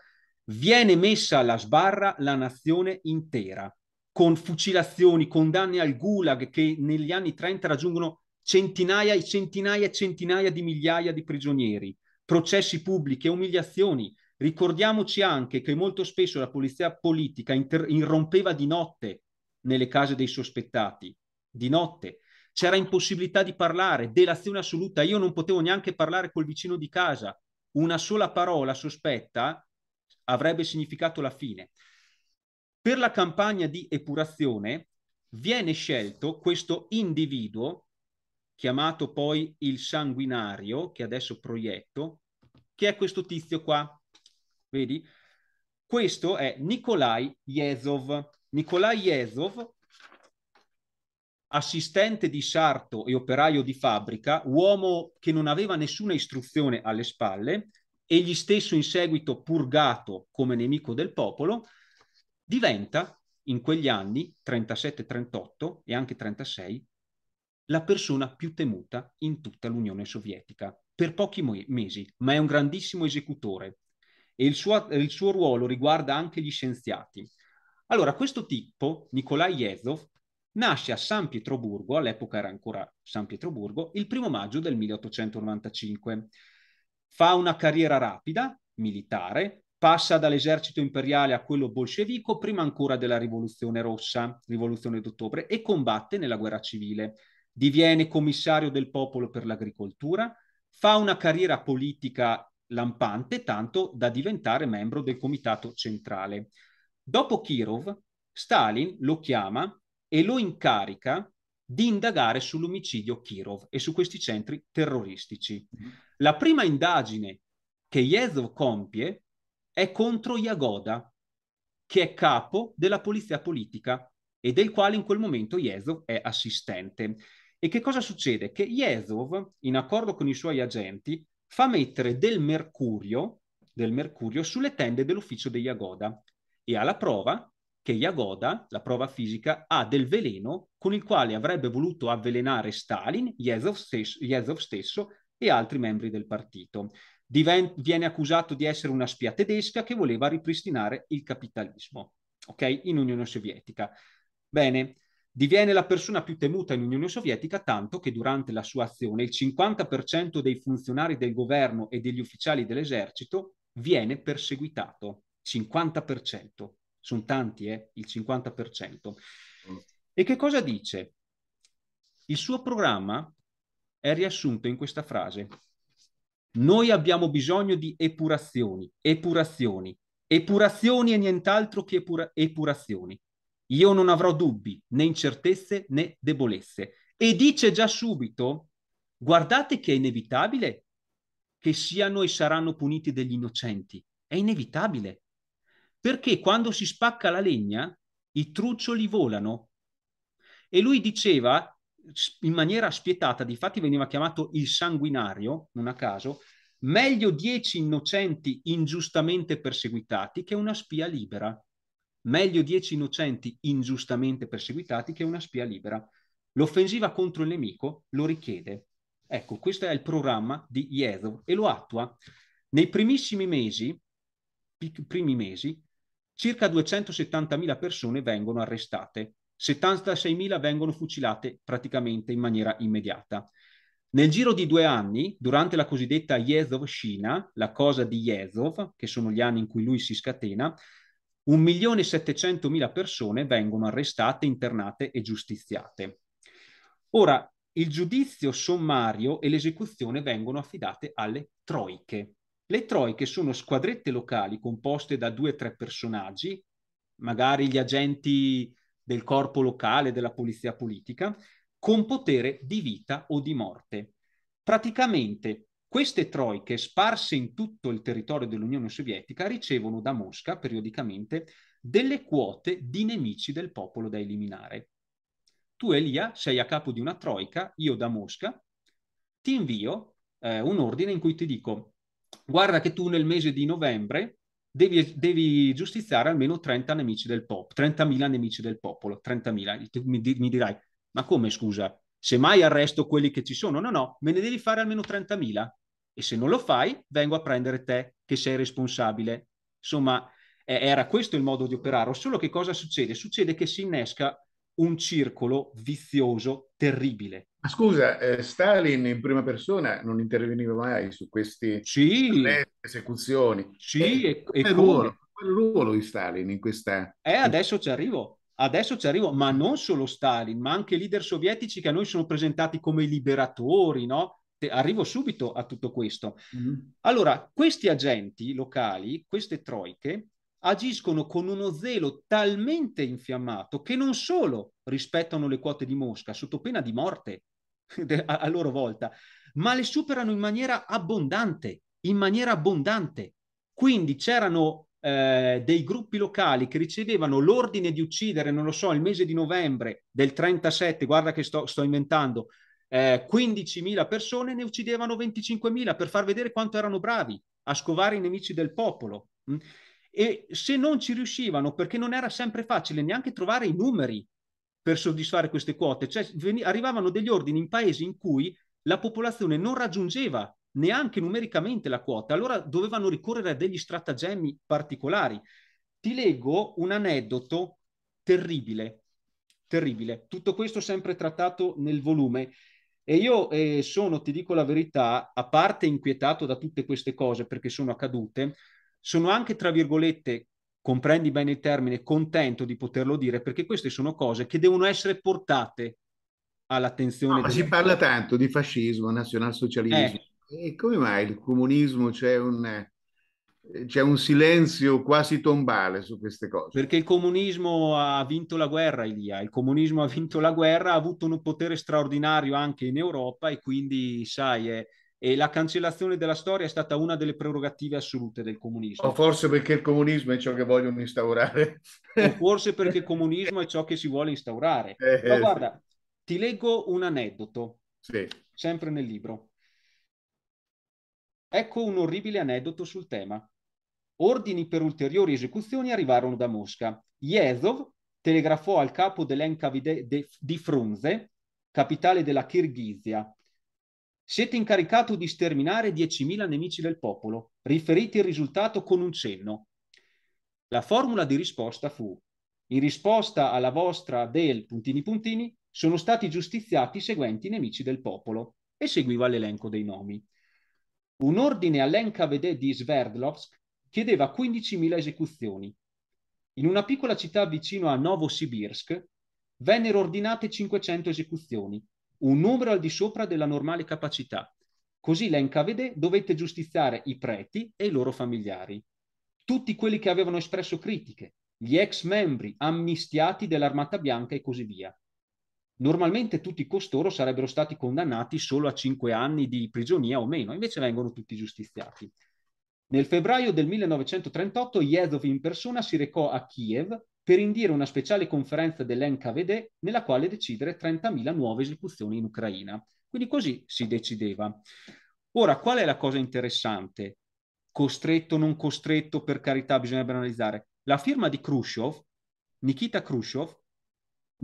Viene messa alla sbarra la nazione intera, con fucilazioni, condanne al gulag che negli anni 30 raggiungono centinaia e centinaia e centinaia di migliaia di prigionieri, processi pubblici e umiliazioni. Ricordiamoci anche che molto spesso la polizia politica inter- irrompeva di notte nelle case dei sospettati di notte, c'era impossibilità di parlare, delazione assoluta, io non potevo neanche parlare col vicino di casa, una sola parola sospetta avrebbe significato la fine. Per la campagna di epurazione viene scelto questo individuo, chiamato poi il sanguinario, che adesso proietto, che è questo tizio qua, vedi? Questo è Nikolai Jezov. Nikolai Jezov assistente di sarto e operaio di fabbrica, uomo che non aveva nessuna istruzione alle spalle, egli stesso in seguito purgato come nemico del popolo, diventa in quegli anni, 37-38 e anche 36, la persona più temuta in tutta l'Unione Sovietica, per pochi mesi, ma è un grandissimo esecutore e il suo, il suo ruolo riguarda anche gli scienziati. Allora, questo tipo, Nikolai Yezov, nasce a San Pietroburgo, all'epoca era ancora San Pietroburgo, il primo maggio del 1895. Fa una carriera rapida, militare, passa dall'esercito imperiale a quello bolscevico prima ancora della Rivoluzione Rossa, Rivoluzione d'ottobre, e combatte nella guerra civile. Diviene commissario del popolo per l'agricoltura, fa una carriera politica lampante, tanto da diventare membro del comitato centrale. Dopo Kirov, Stalin lo chiama e lo incarica di indagare sull'omicidio Kirov e su questi centri terroristici. Mhm. La prima indagine che Jezov compie è contro Yagoda, che è capo della polizia politica e del quale in quel momento Jezov è assistente. E che cosa succede? Che Jezov, in accordo con i suoi agenti, fa mettere del mercurio, del mercurio sulle tende dell'ufficio di Jagoda e alla prova che Yagoda, la prova fisica, ha del veleno con il quale avrebbe voluto avvelenare Stalin, Yezov stesso, Yezov stesso e altri membri del partito. Diven- viene accusato di essere una spia tedesca che voleva ripristinare il capitalismo, ok? In Unione Sovietica. Bene, diviene la persona più temuta in Unione Sovietica tanto che durante la sua azione il 50% dei funzionari del governo e degli ufficiali dell'esercito viene perseguitato. 50%. Sono tanti, eh? il 50%. Mm. E che cosa dice? Il suo programma è riassunto in questa frase. Noi abbiamo bisogno di epurazioni, epurazioni, epurazioni e nient'altro che epura- epurazioni. Io non avrò dubbi, né incertezze né debolezze. E dice già subito, guardate che è inevitabile che siano e saranno puniti degli innocenti. È inevitabile perché quando si spacca la legna i truccioli volano. E lui diceva in maniera spietata, difatti veniva chiamato il sanguinario, non a caso, meglio dieci innocenti ingiustamente perseguitati che una spia libera. Meglio dieci innocenti ingiustamente perseguitati che una spia libera. L'offensiva contro il nemico lo richiede. Ecco, questo è il programma di Jezov e lo attua. Nei primissimi mesi, primi mesi, circa 270.000 persone vengono arrestate, 76.000 vengono fucilate praticamente in maniera immediata. Nel giro di due anni, durante la cosiddetta Jezovshina, la cosa di Jezov, che sono gli anni in cui lui si scatena, 1.700.000 persone vengono arrestate, internate e giustiziate. Ora, il giudizio sommario e l'esecuzione vengono affidate alle troiche. Le troiche sono squadrette locali composte da due o tre personaggi, magari gli agenti del corpo locale, della polizia politica, con potere di vita o di morte. Praticamente queste troiche, sparse in tutto il territorio dell'Unione Sovietica, ricevono da Mosca periodicamente delle quote di nemici del popolo da eliminare. Tu, Elia, sei a capo di una troica, io da Mosca, ti invio eh, un ordine in cui ti dico guarda che tu nel mese di novembre devi, devi giustiziare almeno 30 nemici del popolo, 30.000 nemici del popolo, 30.000. Mi, mi dirai, ma come scusa? Se mai arresto quelli che ci sono? No, no, me ne devi fare almeno 30.000. E se non lo fai, vengo a prendere te, che sei responsabile. Insomma, era questo il modo di operare, solo che cosa succede? Succede che si innesca un circolo vizioso terribile. Ma scusa, eh, Stalin in prima persona non interveniva mai su queste sì. esecuzioni. Sì, eh, e, e ruolo, quel ruolo di Stalin in questa... Eh, adesso ci arrivo, adesso ci arrivo, ma non solo Stalin, ma anche leader sovietici che a noi sono presentati come i liberatori, no? Arrivo subito a tutto questo. Mm-hmm. Allora, questi agenti locali, queste troiche, agiscono con uno zelo talmente infiammato che non solo rispettano le quote di Mosca sotto pena di morte a, loro volta, ma le superano in maniera abbondante, in maniera abbondante. Quindi c'erano eh, dei gruppi locali che ricevevano l'ordine di uccidere, non lo so, il mese di novembre del 37, guarda che sto, sto inventando, eh, 15.000 persone, ne uccidevano 25.000 per far vedere quanto erano bravi a scovare i nemici del popolo. Mm? e se non ci riuscivano, perché non era sempre facile neanche trovare i numeri per soddisfare queste quote, cioè veni- arrivavano degli ordini in paesi in cui la popolazione non raggiungeva neanche numericamente la quota, allora dovevano ricorrere a degli stratagemmi particolari. Ti leggo un aneddoto terribile, terribile. Tutto questo sempre trattato nel volume. E io eh, sono, ti dico la verità, a parte inquietato da tutte queste cose perché sono accadute, sono anche, tra virgolette, comprendi bene il termine, contento di poterlo dire, perché queste sono cose che devono essere portate all'attenzione. No, ma delle... si parla tanto di fascismo, nazionalsocialismo. Eh. E come mai il comunismo c'è un, c'è un silenzio quasi tombale su queste cose? Perché il comunismo ha vinto la guerra, Elia. Il comunismo ha vinto la guerra, ha avuto un potere straordinario anche in Europa e quindi, sai, è e la cancellazione della storia è stata una delle prerogative assolute del comunismo. O forse perché il comunismo è ciò che vogliono instaurare. o forse perché il comunismo è ciò che si vuole instaurare. Eh, eh Ma guarda, ti leggo un aneddoto, sì. sempre nel libro. Ecco un orribile aneddoto sul tema. Ordini per ulteriori esecuzioni arrivarono da Mosca. Jezov telegrafò al capo dell'Enka di Frunze, capitale della Kirghizia, siete incaricato di sterminare 10.000 nemici del popolo. Riferite il risultato con un cenno. La formula di risposta fu in risposta alla vostra del puntini puntini sono stati giustiziati i seguenti nemici del popolo e seguiva l'elenco dei nomi. Un ordine all'NKVD di Sverdlovsk chiedeva 15.000 esecuzioni. In una piccola città vicino a Novosibirsk vennero ordinate 500 esecuzioni, un numero al di sopra della normale capacità. Così l'Encavede dovette giustiziare i preti e i loro familiari. Tutti quelli che avevano espresso critiche, gli ex membri ammistiati dell'Armata Bianca e così via. Normalmente tutti costoro sarebbero stati condannati solo a cinque anni di prigionia o meno, invece vengono tutti giustiziati. Nel febbraio del 1938 Jezov in persona si recò a Kiev per indire una speciale conferenza dell'NKVD nella quale decidere 30.000 nuove esecuzioni in Ucraina. Quindi così si decideva. Ora, qual è la cosa interessante? Costretto, non costretto, per carità, bisogna analizzare. La firma di Khrushchev, Nikita Khrushchev,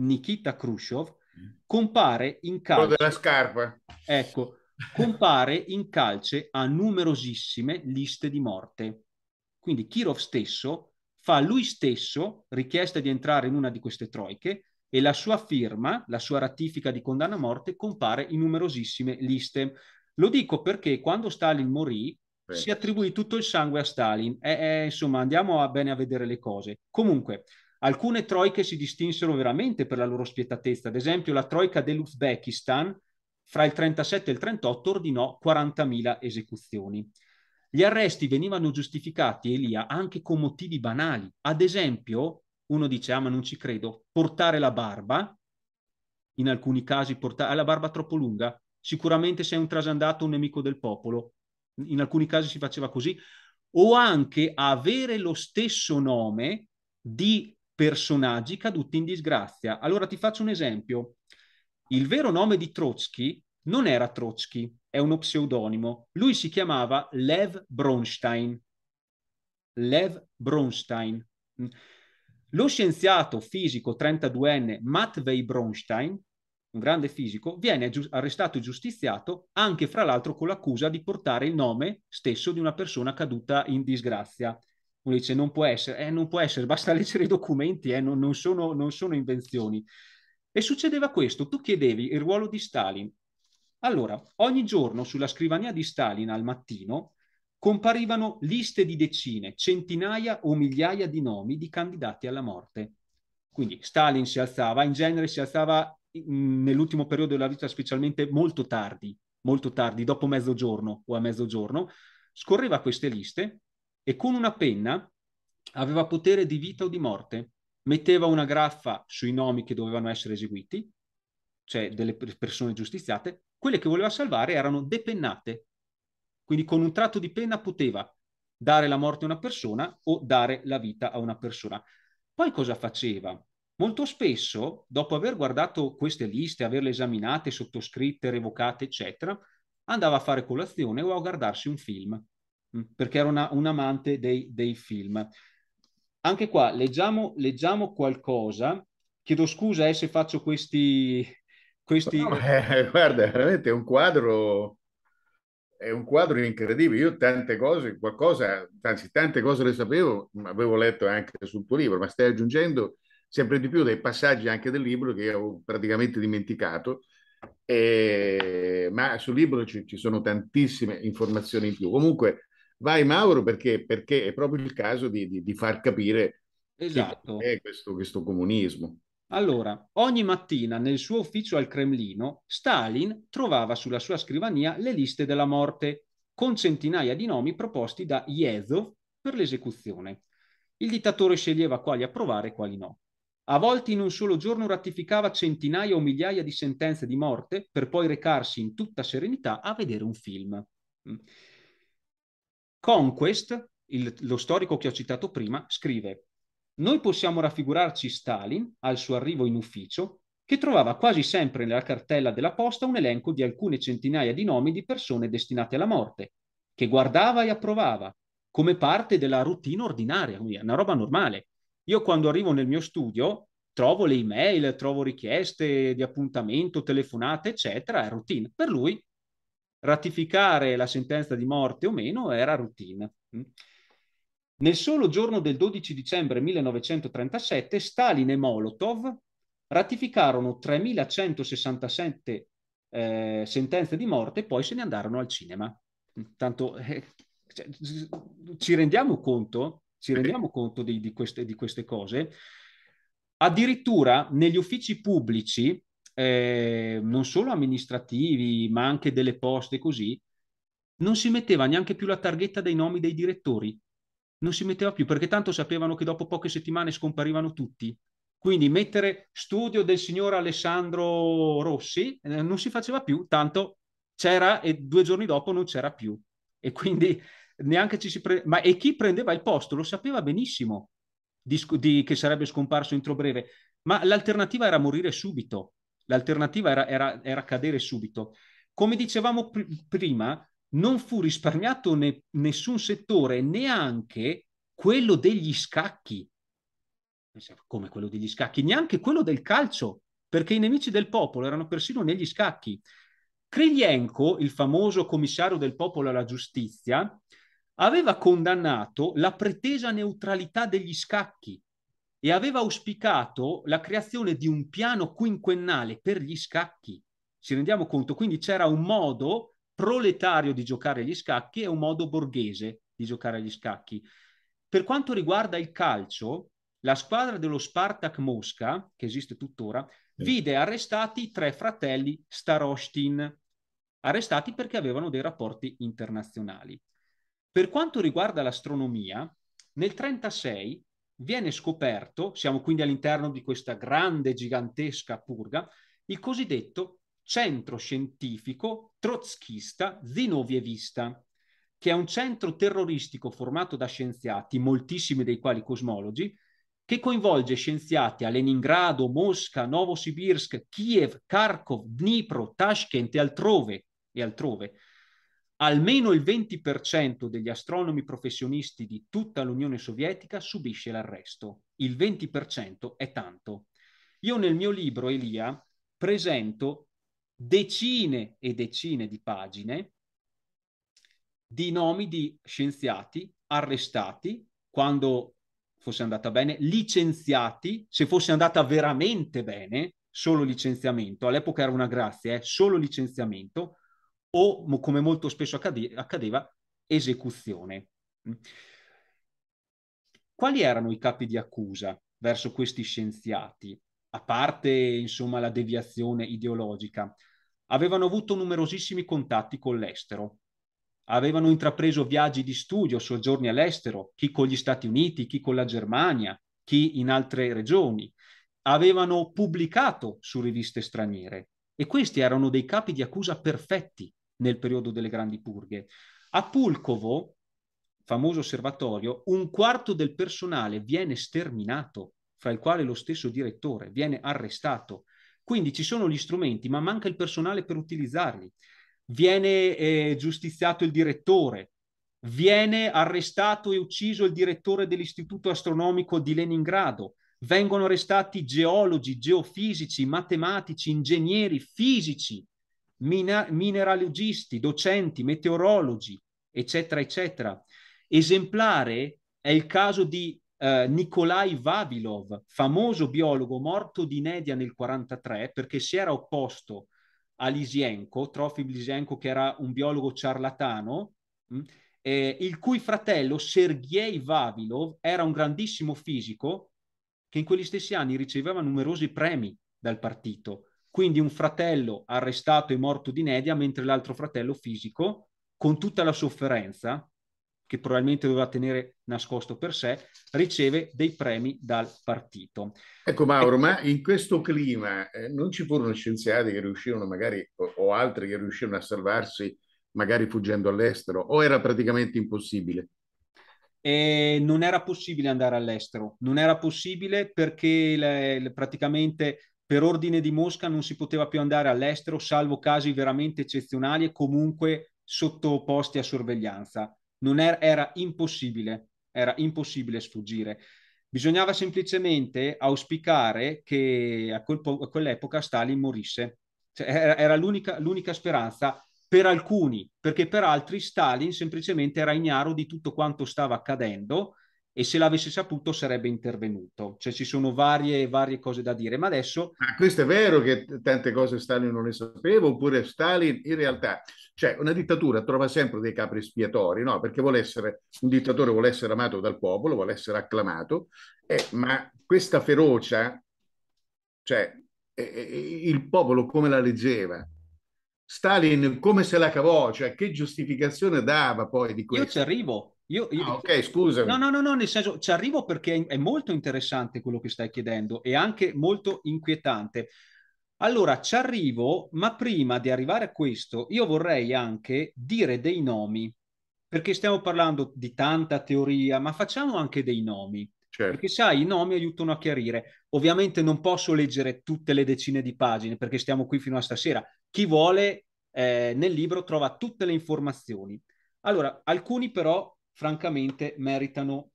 Nikita Khrushchev, mm. compare in calce... Quello della scarpa. Ecco, compare in calce a numerosissime liste di morte. Quindi Kirov stesso fa lui stesso richiesta di entrare in una di queste troiche e la sua firma, la sua ratifica di condanna a morte, compare in numerosissime liste. Lo dico perché quando Stalin morì Beh. si attribuì tutto il sangue a Stalin. E, e, insomma, andiamo a bene a vedere le cose. Comunque, alcune troiche si distinsero veramente per la loro spietatezza. Ad esempio, la troica dell'Uzbekistan, fra il 37 e il 38, ordinò 40.000 esecuzioni. Gli arresti venivano giustificati, Elia, anche con motivi banali. Ad esempio, uno dice, ah ma non ci credo, portare la barba, in alcuni casi portare ah, la barba troppo lunga, sicuramente sei un trasandato, un nemico del popolo, in alcuni casi si faceva così, o anche avere lo stesso nome di personaggi caduti in disgrazia. Allora ti faccio un esempio. Il vero nome di Trotsky non era Trotsky, è uno pseudonimo. Lui si chiamava Lev Bronstein. Lev Bronstein. Lo scienziato fisico 32enne Matvei Bronstein, un grande fisico, viene giu- arrestato e giustiziato anche fra l'altro con l'accusa di portare il nome stesso di una persona caduta in disgrazia. Uno dice non può essere, eh, non può essere, basta leggere i documenti, eh, non, non, sono, non sono invenzioni. E succedeva questo, tu chiedevi il ruolo di Stalin allora, ogni giorno sulla scrivania di Stalin al mattino comparivano liste di decine, centinaia o migliaia di nomi di candidati alla morte. Quindi Stalin si alzava, in genere si alzava mm, nell'ultimo periodo della vita specialmente molto tardi, molto tardi, dopo mezzogiorno o a mezzogiorno, scorreva queste liste e con una penna aveva potere di vita o di morte, metteva una graffa sui nomi che dovevano essere eseguiti, cioè delle persone giustiziate, quelle che voleva salvare erano depennate. Quindi con un tratto di penna poteva dare la morte a una persona o dare la vita a una persona. Poi cosa faceva? Molto spesso, dopo aver guardato queste liste, averle esaminate, sottoscritte, revocate, eccetera, andava a fare colazione o a guardarsi un film, mm, perché era una, un amante dei, dei, film. Anche qua leggiamo, leggiamo qualcosa. Chiedo scusa eh, se faccio questi, questi... No, eh, guarda, veramente è un quadro è un quadro incredibile. Io tante cose, qualcosa, anzi tante cose le sapevo, avevo letto anche sul tuo libro, ma stai aggiungendo sempre di più dei passaggi anche del libro che ho praticamente dimenticato. E... ma sul libro ci, ci, sono tantissime informazioni in più. Comunque, vai Mauro, perché, perché è proprio il caso di, di, di far capire esatto. è questo, questo comunismo. Allora, ogni mattina nel suo ufficio al Cremlino, Stalin trovava sulla sua scrivania le liste della morte, con centinaia di nomi proposti da Jezov per l'esecuzione. Il dittatore sceglieva quali approvare e quali no. A volte in un solo giorno ratificava centinaia o migliaia di sentenze di morte per poi recarsi in tutta serenità a vedere un film. Mm. Conquest, il, lo storico che ho citato prima, scrive noi possiamo raffigurarci Stalin, al suo arrivo in ufficio, che trovava quasi sempre nella cartella della posta un elenco di alcune centinaia di nomi di persone destinate alla morte, che guardava e approvava, come parte della routine ordinaria, una roba normale. Io quando arrivo nel mio studio trovo le email, trovo richieste di appuntamento, telefonate, eccetera, è routine. Per lui ratificare la sentenza di morte o meno era routine. Nel solo giorno del 12 dicembre 1937 Stalin e Molotov ratificarono 3167 eh, sentenze di morte e poi se ne andarono al cinema. Tanto eh, cioè, ci rendiamo conto, ci rendiamo conto di, di, queste, di, queste, cose. Addirittura negli uffici pubblici, eh, non solo amministrativi, ma anche delle poste così, non si metteva neanche più la targhetta dei nomi dei direttori non si metteva più perché tanto sapevano che dopo poche settimane scomparivano tutti. Quindi mettere studio del signor Alessandro Rossi eh, non si faceva più, tanto c'era e due giorni dopo non c'era più. E quindi neanche ci si pre... Ma e chi prendeva il posto lo sapeva benissimo di, di, che sarebbe scomparso entro breve, ma l'alternativa era morire subito, l'alternativa era, era, era cadere subito. Come dicevamo pr- prima, non fu risparmiato ne, nessun settore, neanche quello degli scacchi. Come quello degli scacchi? Neanche quello del calcio, perché i nemici del popolo erano persino negli scacchi. Krilenko, il famoso commissario del popolo alla giustizia, aveva condannato la pretesa neutralità degli scacchi e aveva auspicato la creazione di un piano quinquennale per gli scacchi. Ci rendiamo conto? Quindi c'era un modo proletario di giocare agli scacchi e un modo borghese di giocare agli scacchi. Per quanto riguarda il calcio, la squadra dello Spartak Mosca, che esiste tuttora, vide arrestati tre fratelli Starostin, arrestati perché avevano dei rapporti internazionali. Per quanto riguarda l'astronomia, nel 1936 viene scoperto, siamo quindi all'interno di questa grande, gigantesca purga, il cosiddetto centro scientifico trotskista zinovievista, che è un centro terroristico formato da scienziati, moltissimi dei quali cosmologi, che coinvolge scienziati a Leningrado, Mosca, Novosibirsk, Kiev, Kharkov, Dnipro, Tashkent e altrove, e altrove. Almeno il 20% degli astronomi professionisti di tutta l'Unione Sovietica subisce l'arresto. Il 20% è tanto. Io nel mio libro Elia presento decine e decine di pagine di nomi di scienziati arrestati quando fosse andata bene, licenziati, se fosse andata veramente bene, solo licenziamento, all'epoca era una grazia, eh, solo licenziamento, o come molto spesso accade- accadeva, esecuzione. Quali erano i capi di accusa verso questi scienziati? a parte insomma la deviazione ideologica, avevano avuto numerosissimi contatti con l'estero. Avevano intrapreso viaggi di studio, soggiorni all'estero, chi con gli Stati Uniti, chi con la Germania, chi in altre regioni. Avevano pubblicato su riviste straniere e questi erano dei capi di accusa perfetti nel periodo delle grandi purghe. A Pulcovo, famoso osservatorio, un quarto del personale viene sterminato fra il quale lo stesso direttore viene arrestato. Quindi ci sono gli strumenti, ma manca il personale per utilizzarli. Viene eh, giustiziato il direttore, viene arrestato e ucciso il direttore dell'Istituto Astronomico di Leningrado, vengono arrestati geologi, geofisici, matematici, ingegneri, fisici, mina- mineralogisti, docenti, meteorologi, eccetera, eccetera. Esemplare è il caso di eh, Nikolai Vavilov, famoso biologo morto di inedia nel 1943 perché si era opposto a Lisienko, Trofim Lisienko che era un biologo ciarlatano, mh, mm, eh, il cui fratello Sergei Vavilov era un grandissimo fisico che in quegli stessi anni riceveva numerosi premi dal partito. Quindi un fratello arrestato e morto di inedia, mentre l'altro fratello fisico, con tutta la sofferenza, che probabilmente doveva tenere nascosto per sé, riceve dei premi dal partito. Ecco Mauro, ma in questo clima eh, non ci furono scienziati che riuscirono magari, o, o altri che riuscirono a salvarsi magari fuggendo all'estero, o era praticamente impossibile? Eh, non era possibile andare all'estero, non era possibile perché le, le, praticamente per ordine di Mosca non si poteva più andare all'estero, salvo casi veramente eccezionali e comunque sottoposti a sorveglianza. Non era, era impossibile, era impossibile sfuggire. Bisognava semplicemente auspicare che a, quel po- a quell'epoca Stalin morisse. Cioè, era, era l'unica, l'unica speranza per alcuni, perché per altri Stalin semplicemente era ignaro di tutto quanto stava accadendo e se l'avesse saputo sarebbe intervenuto. Cioè ci sono varie, varie cose da dire, ma adesso... Ma ah, questo è vero che tante cose Stalin non le sapeva, oppure Stalin in realtà... Cioè una dittatura trova sempre dei capri espiatori, no? Perché vuole essere, un dittatore vuole essere amato dal popolo, vuole essere acclamato, eh, ma questa ferocia, cioè eh, il popolo come la leggeva? Stalin come se la cavò, cioè che giustificazione dava poi di questo? Io ci arrivo, io, io... Ah, ok, scusa. No, no, no, no, nel senso ci arrivo perché è molto interessante quello che stai chiedendo e anche molto inquietante. Allora, ci arrivo, ma prima di arrivare a questo, io vorrei anche dire dei nomi, perché stiamo parlando di tanta teoria, ma facciamo anche dei nomi. Certo. Perché sai, i nomi aiutano a chiarire. Ovviamente non posso leggere tutte le decine di pagine perché stiamo qui fino a stasera. Chi vuole eh, nel libro trova tutte le informazioni. Allora, alcuni però francamente meritano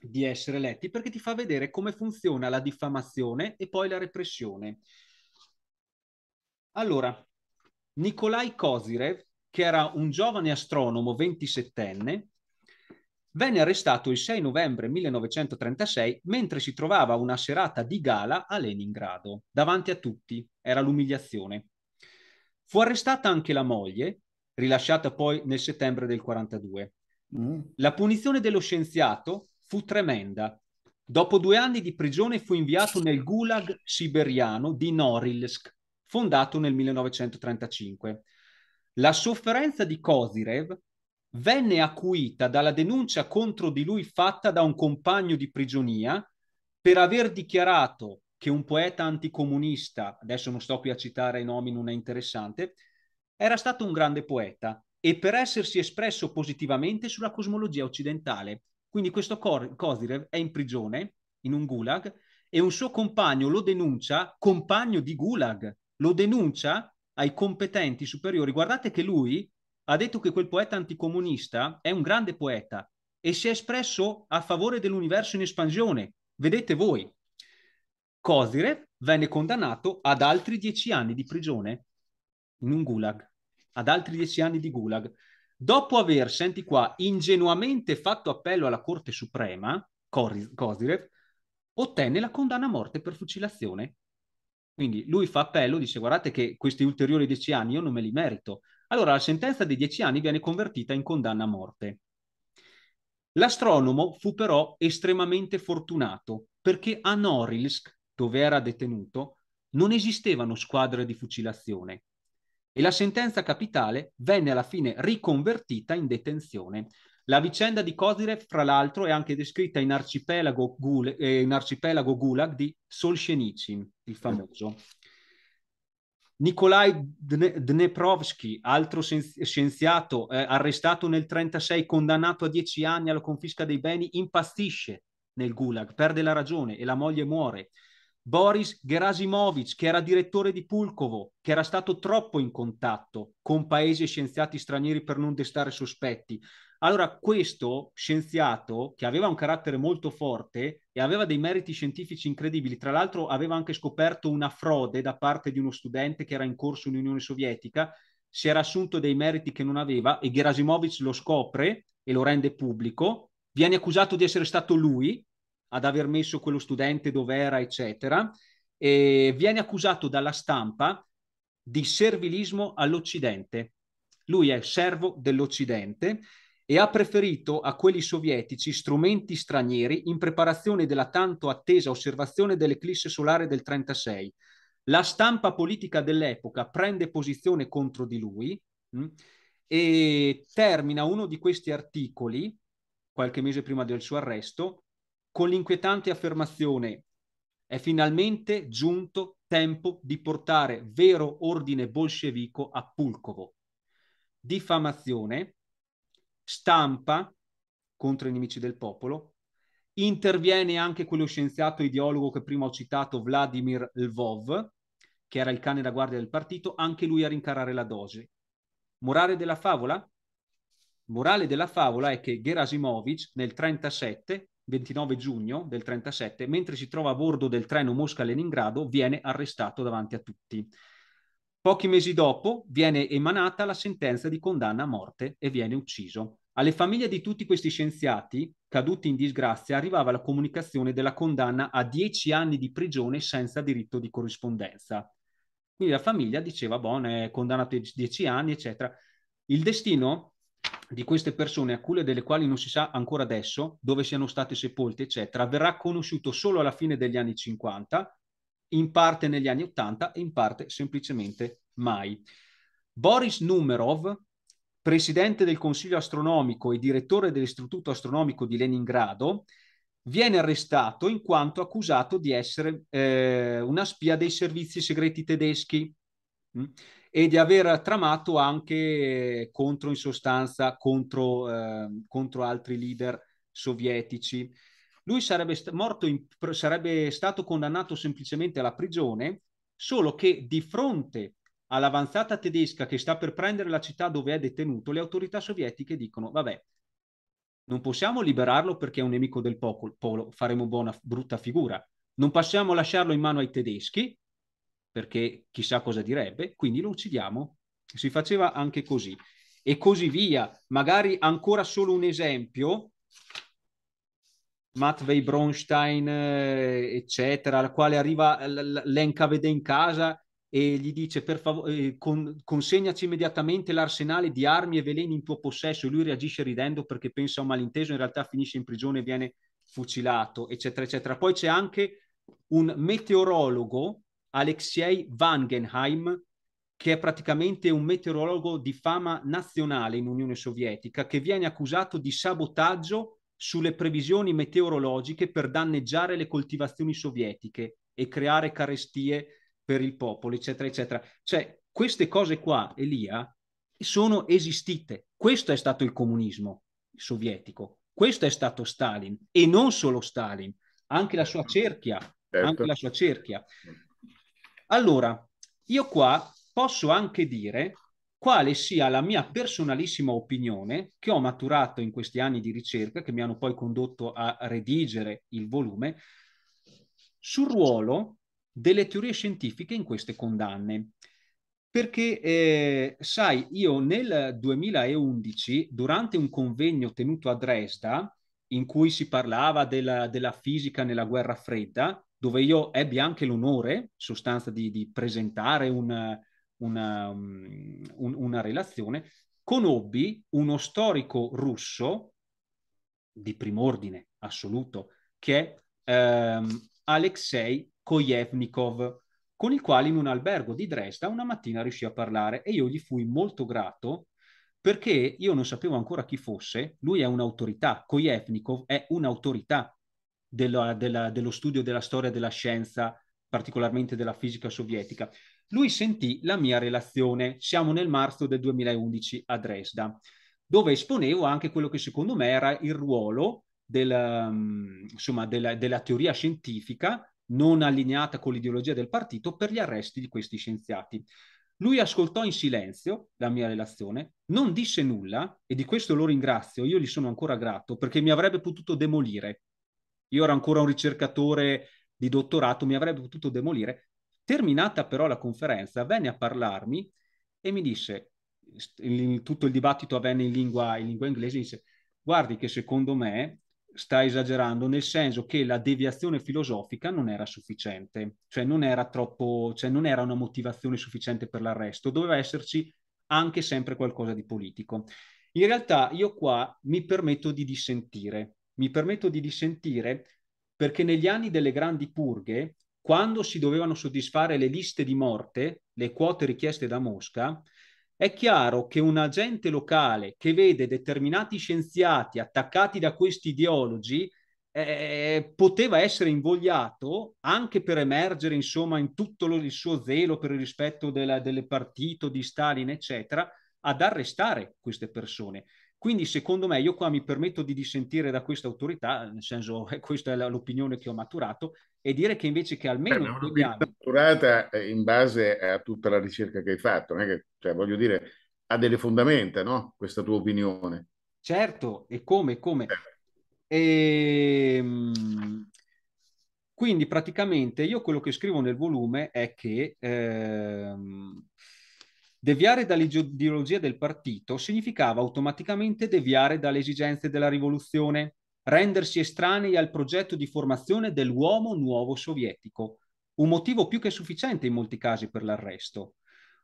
di essere letti perché ti fa vedere come funziona la diffamazione e poi la repressione. Allora, Nikolai Kozirev, che era un giovane astronomo 27enne, venne arrestato il 6 novembre 1936 mentre si trovava una serata di gala a Leningrado, davanti a tutti, era l'umiliazione. Fu arrestata anche la moglie, rilasciata poi nel settembre del 42. Mm. La punizione dello scienziato fu tremenda. Dopo due anni di prigione fu inviato nel gulag siberiano di Norilsk, fondato nel 1935. La sofferenza di Kozirev venne acuita dalla denuncia contro di lui fatta da un compagno di prigionia per aver dichiarato che un poeta anticomunista, adesso non sto qui a citare i nomi, non è interessante, era stato un grande poeta e per essersi espresso positivamente sulla cosmologia occidentale. Quindi questo Kor- Kosirev è in prigione, in un gulag, e un suo compagno lo denuncia, compagno di gulag, lo denuncia ai competenti superiori. Guardate che lui ha detto che quel poeta anticomunista è un grande poeta e si è espresso a favore dell'universo in espansione. Vedete voi. Kozirev venne condannato ad altri dieci anni di prigione in un gulag ad altri dieci anni di Gulag. Dopo aver, senti qua, ingenuamente fatto appello alla Corte Suprema, Kor- ottenne la condanna a morte per fucilazione. Quindi lui fa appello, dice guardate che questi ulteriori dieci anni io non me li merito. Allora la sentenza dei dieci anni viene convertita in condanna a morte. L'astronomo fu però estremamente fortunato perché a Norilsk, dove era detenuto, non esistevano squadre di fucilazione e la sentenza capitale venne alla fine riconvertita in detenzione. La vicenda di Kozirev, fra l'altro, è anche descritta in Arcipelago, Gule, eh, in arcipelago Gulag di Solzhenitsyn, il famoso. Nikolai Dneprovsky, altro scienziato eh, arrestato nel 1936, condannato a dieci anni alla confisca dei beni, impazzisce nel Gulag, perde la ragione e la moglie muore. Boris Gerasimovich, che era direttore di Pulkovo, che era stato troppo in contatto con paesi e scienziati stranieri per non destare sospetti. Allora, questo scienziato, che aveva un carattere molto forte e aveva dei meriti scientifici incredibili, tra l'altro aveva anche scoperto una frode da parte di uno studente che era in corso in Unione Sovietica, si era assunto dei meriti che non aveva e Gerasimovich lo scopre e lo rende pubblico, viene accusato di essere stato lui ad aver messo quello studente dove era, eccetera, e viene accusato dalla stampa di servilismo all'Occidente. Lui è servo dell'Occidente e ha preferito a quelli sovietici strumenti stranieri in preparazione della tanto attesa osservazione dell'eclisse solare del 36. La stampa politica dell'epoca prende posizione contro di lui mh, mm, e termina uno di questi articoli, qualche mese prima del suo arresto, con l'inquietante affermazione è finalmente giunto tempo di portare vero ordine bolscevico a Pulcovo. Diffamazione, stampa contro i nemici del popolo, interviene anche quello scienziato ideologo che prima ho citato, Vladimir Lvov, che era il cane da guardia del partito, anche lui a rincarare la dose. Morale della favola? Morale della favola è che Gerasimovich nel 1937 29 giugno del 37, mentre si trova a bordo del treno Mosca-Leningrado, viene arrestato davanti a tutti. Pochi mesi dopo viene emanata la sentenza di condanna a morte e viene ucciso. Alle famiglie di tutti questi scienziati, caduti in disgrazia, arrivava la comunicazione della condanna a 10 anni di prigione senza diritto di corrispondenza. Quindi la famiglia diceva, boh, è condannato a 10 anni, eccetera. Il destino di queste persone, a alcune delle quali non si sa ancora adesso dove siano state sepolte, eccetera, verrà conosciuto solo alla fine degli anni 50, in parte negli anni 80 e in parte semplicemente mai. Boris Numerov, presidente del Consiglio astronomico e direttore dell'Istituto astronomico di Leningrado, viene arrestato in quanto accusato di essere eh, una spia dei servizi segreti tedeschi. Mm? e di aver tramato anche eh, contro, in sostanza, contro, eh, contro altri leader sovietici. Lui sarebbe, st- morto in, sarebbe stato condannato semplicemente alla prigione, solo che di fronte all'avanzata tedesca che sta per prendere la città dove è detenuto, le autorità sovietiche dicono, vabbè, non possiamo liberarlo perché è un nemico del popolo, faremo buona, brutta figura. Non possiamo lasciarlo in mano ai tedeschi, perché chissà cosa direbbe, quindi lo uccidiamo. Si faceva anche così. E così via. Magari ancora solo un esempio, Matvei Bronstein, eh, eccetera, al quale arriva l'Enca in casa e gli dice per favore eh, con- consegnaci immediatamente l'arsenale di armi e veleni in tuo possesso e lui reagisce ridendo perché pensa a un malinteso in realtà finisce in prigione e viene fucilato eccetera eccetera poi c'è anche un meteorologo Alexei Wangenheim, che è praticamente un meteorologo di fama nazionale in Unione Sovietica, che viene accusato di sabotaggio sulle previsioni meteorologiche per danneggiare le coltivazioni sovietiche e creare carestie per il popolo, eccetera, eccetera. Cioè, queste cose qua, Elia, sono esistite. Questo è stato il comunismo sovietico, questo è stato Stalin e non solo Stalin, anche la sua cerchia, certo. anche la sua cerchia. Allora, io qua posso anche dire quale sia la mia personalissima opinione che ho maturato in questi anni di ricerca che mi hanno poi condotto a redigere il volume sul ruolo delle teorie scientifiche in queste condanne. Perché, eh, sai, io nel 2011, durante un convegno tenuto a Dresda, in cui si parlava della, della fisica nella guerra fredda, dove io ebbi anche l'onore, sostanza, di, di presentare una, una, mm, un, una relazione, conobbi uno storico russo di prim'ordine assoluto, che è ehm, Alexei Koyevnikov, con il quale in un albergo di Dresda una mattina riuscì a parlare e io gli fui molto grato perché io non sapevo ancora chi fosse, lui è un'autorità, Koyevnikov è un'autorità della, della, dello studio della storia della scienza, particolarmente della fisica sovietica. Lui sentì la mia relazione, siamo nel marzo del 2011 a Dresda, dove esponevo anche quello che secondo me era il ruolo della, mm, insomma, della, della teoria scientifica non allineata con l'ideologia del partito per gli arresti di questi scienziati. Lui ascoltò in silenzio la mia relazione, non disse nulla e di questo lo ringrazio, io gli sono ancora grato perché mi avrebbe potuto demolire io ero ancora un ricercatore di dottorato, mi avrebbe potuto demolire. Terminata però la conferenza, venne a parlarmi e mi disse, il, tutto il dibattito avvenne in lingua, in lingua inglese, dice, guardi che secondo me sta esagerando, nel senso che la deviazione filosofica non era sufficiente, cioè non era troppo, cioè non era una motivazione sufficiente per l'arresto, doveva esserci anche sempre qualcosa di politico. In realtà io qua mi permetto di dissentire, mi permetto di dissentire perché negli anni delle grandi purghe, quando si dovevano soddisfare le liste di morte, le quote richieste da Mosca, è chiaro che un agente locale che vede determinati scienziati attaccati da questi ideologi eh, poteva essere invogliato anche per emergere insomma in tutto lo, il suo zelo per il rispetto del partito di Stalin eccetera ad arrestare queste persone quindi secondo me, io qua mi permetto di dissentire da questa autorità, nel senso eh, questa è l'opinione che ho maturato, e dire che invece che almeno... È un'opinione maturata eh, in base a tutta la ricerca che hai fatto, non è che, cioè, voglio dire, ha delle fondamenta, no? Questa tua opinione. Certo, e come, come. E, certo. ehm, quindi praticamente io quello che scrivo nel volume è che... Ehm, Deviare dall'ideologia del partito significava automaticamente deviare dalle esigenze della rivoluzione, rendersi estranei al progetto di formazione dell'uomo nuovo sovietico, un motivo più che sufficiente in molti casi per l'arresto.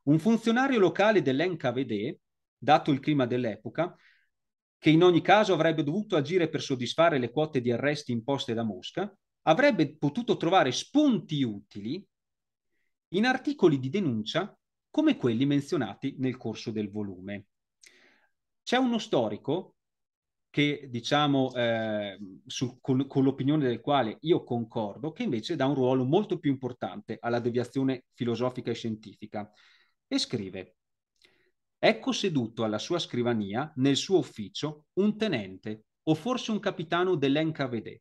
Un funzionario locale dell'NKVD, dato il clima dell'epoca, che in ogni caso avrebbe dovuto agire per soddisfare le quote di arresti imposte da Mosca, avrebbe potuto trovare spunti utili in articoli di denuncia come quelli menzionati nel corso del volume. C'è uno storico che diciamo eh, sul, con, con l'opinione del quale io concordo, che invece dà un ruolo molto più importante alla deviazione filosofica e scientifica, e scrive Ecco seduto alla sua scrivania, nel suo ufficio, un tenente o forse un capitano dell'NKVD.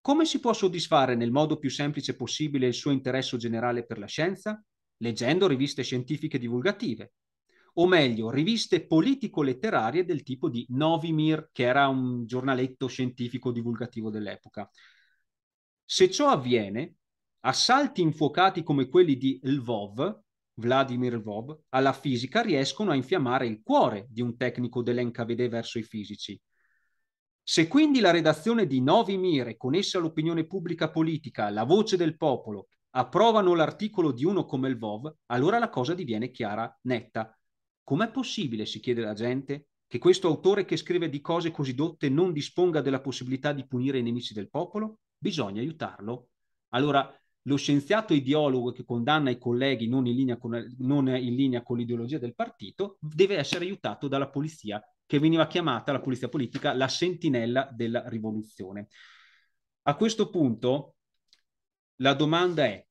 Come si può soddisfare nel modo più semplice possibile il suo interesse generale per la scienza? leggendo riviste scientifiche divulgative, o meglio, riviste politico-letterarie del tipo di Novimir, che era un giornaletto scientifico divulgativo dell'epoca. Se ciò avviene, assalti infuocati come quelli di Lvov, Vladimir Lvov, alla fisica riescono a infiammare il cuore di un tecnico dell'NKVD verso i fisici. Se quindi la redazione di Novi Mire, con essa l'opinione pubblica politica, la voce del popolo, approvano l'articolo di uno come il VOV, allora la cosa diviene chiara, netta. Com'è possibile, si chiede la gente, che questo autore che scrive di cose così dotte non disponga della possibilità di punire i nemici del popolo? Bisogna aiutarlo. Allora, lo scienziato ideologo che condanna i colleghi non in linea con, non in linea con l'ideologia del partito deve essere aiutato dalla polizia, che veniva chiamata la polizia politica la sentinella della rivoluzione. A questo punto la domanda è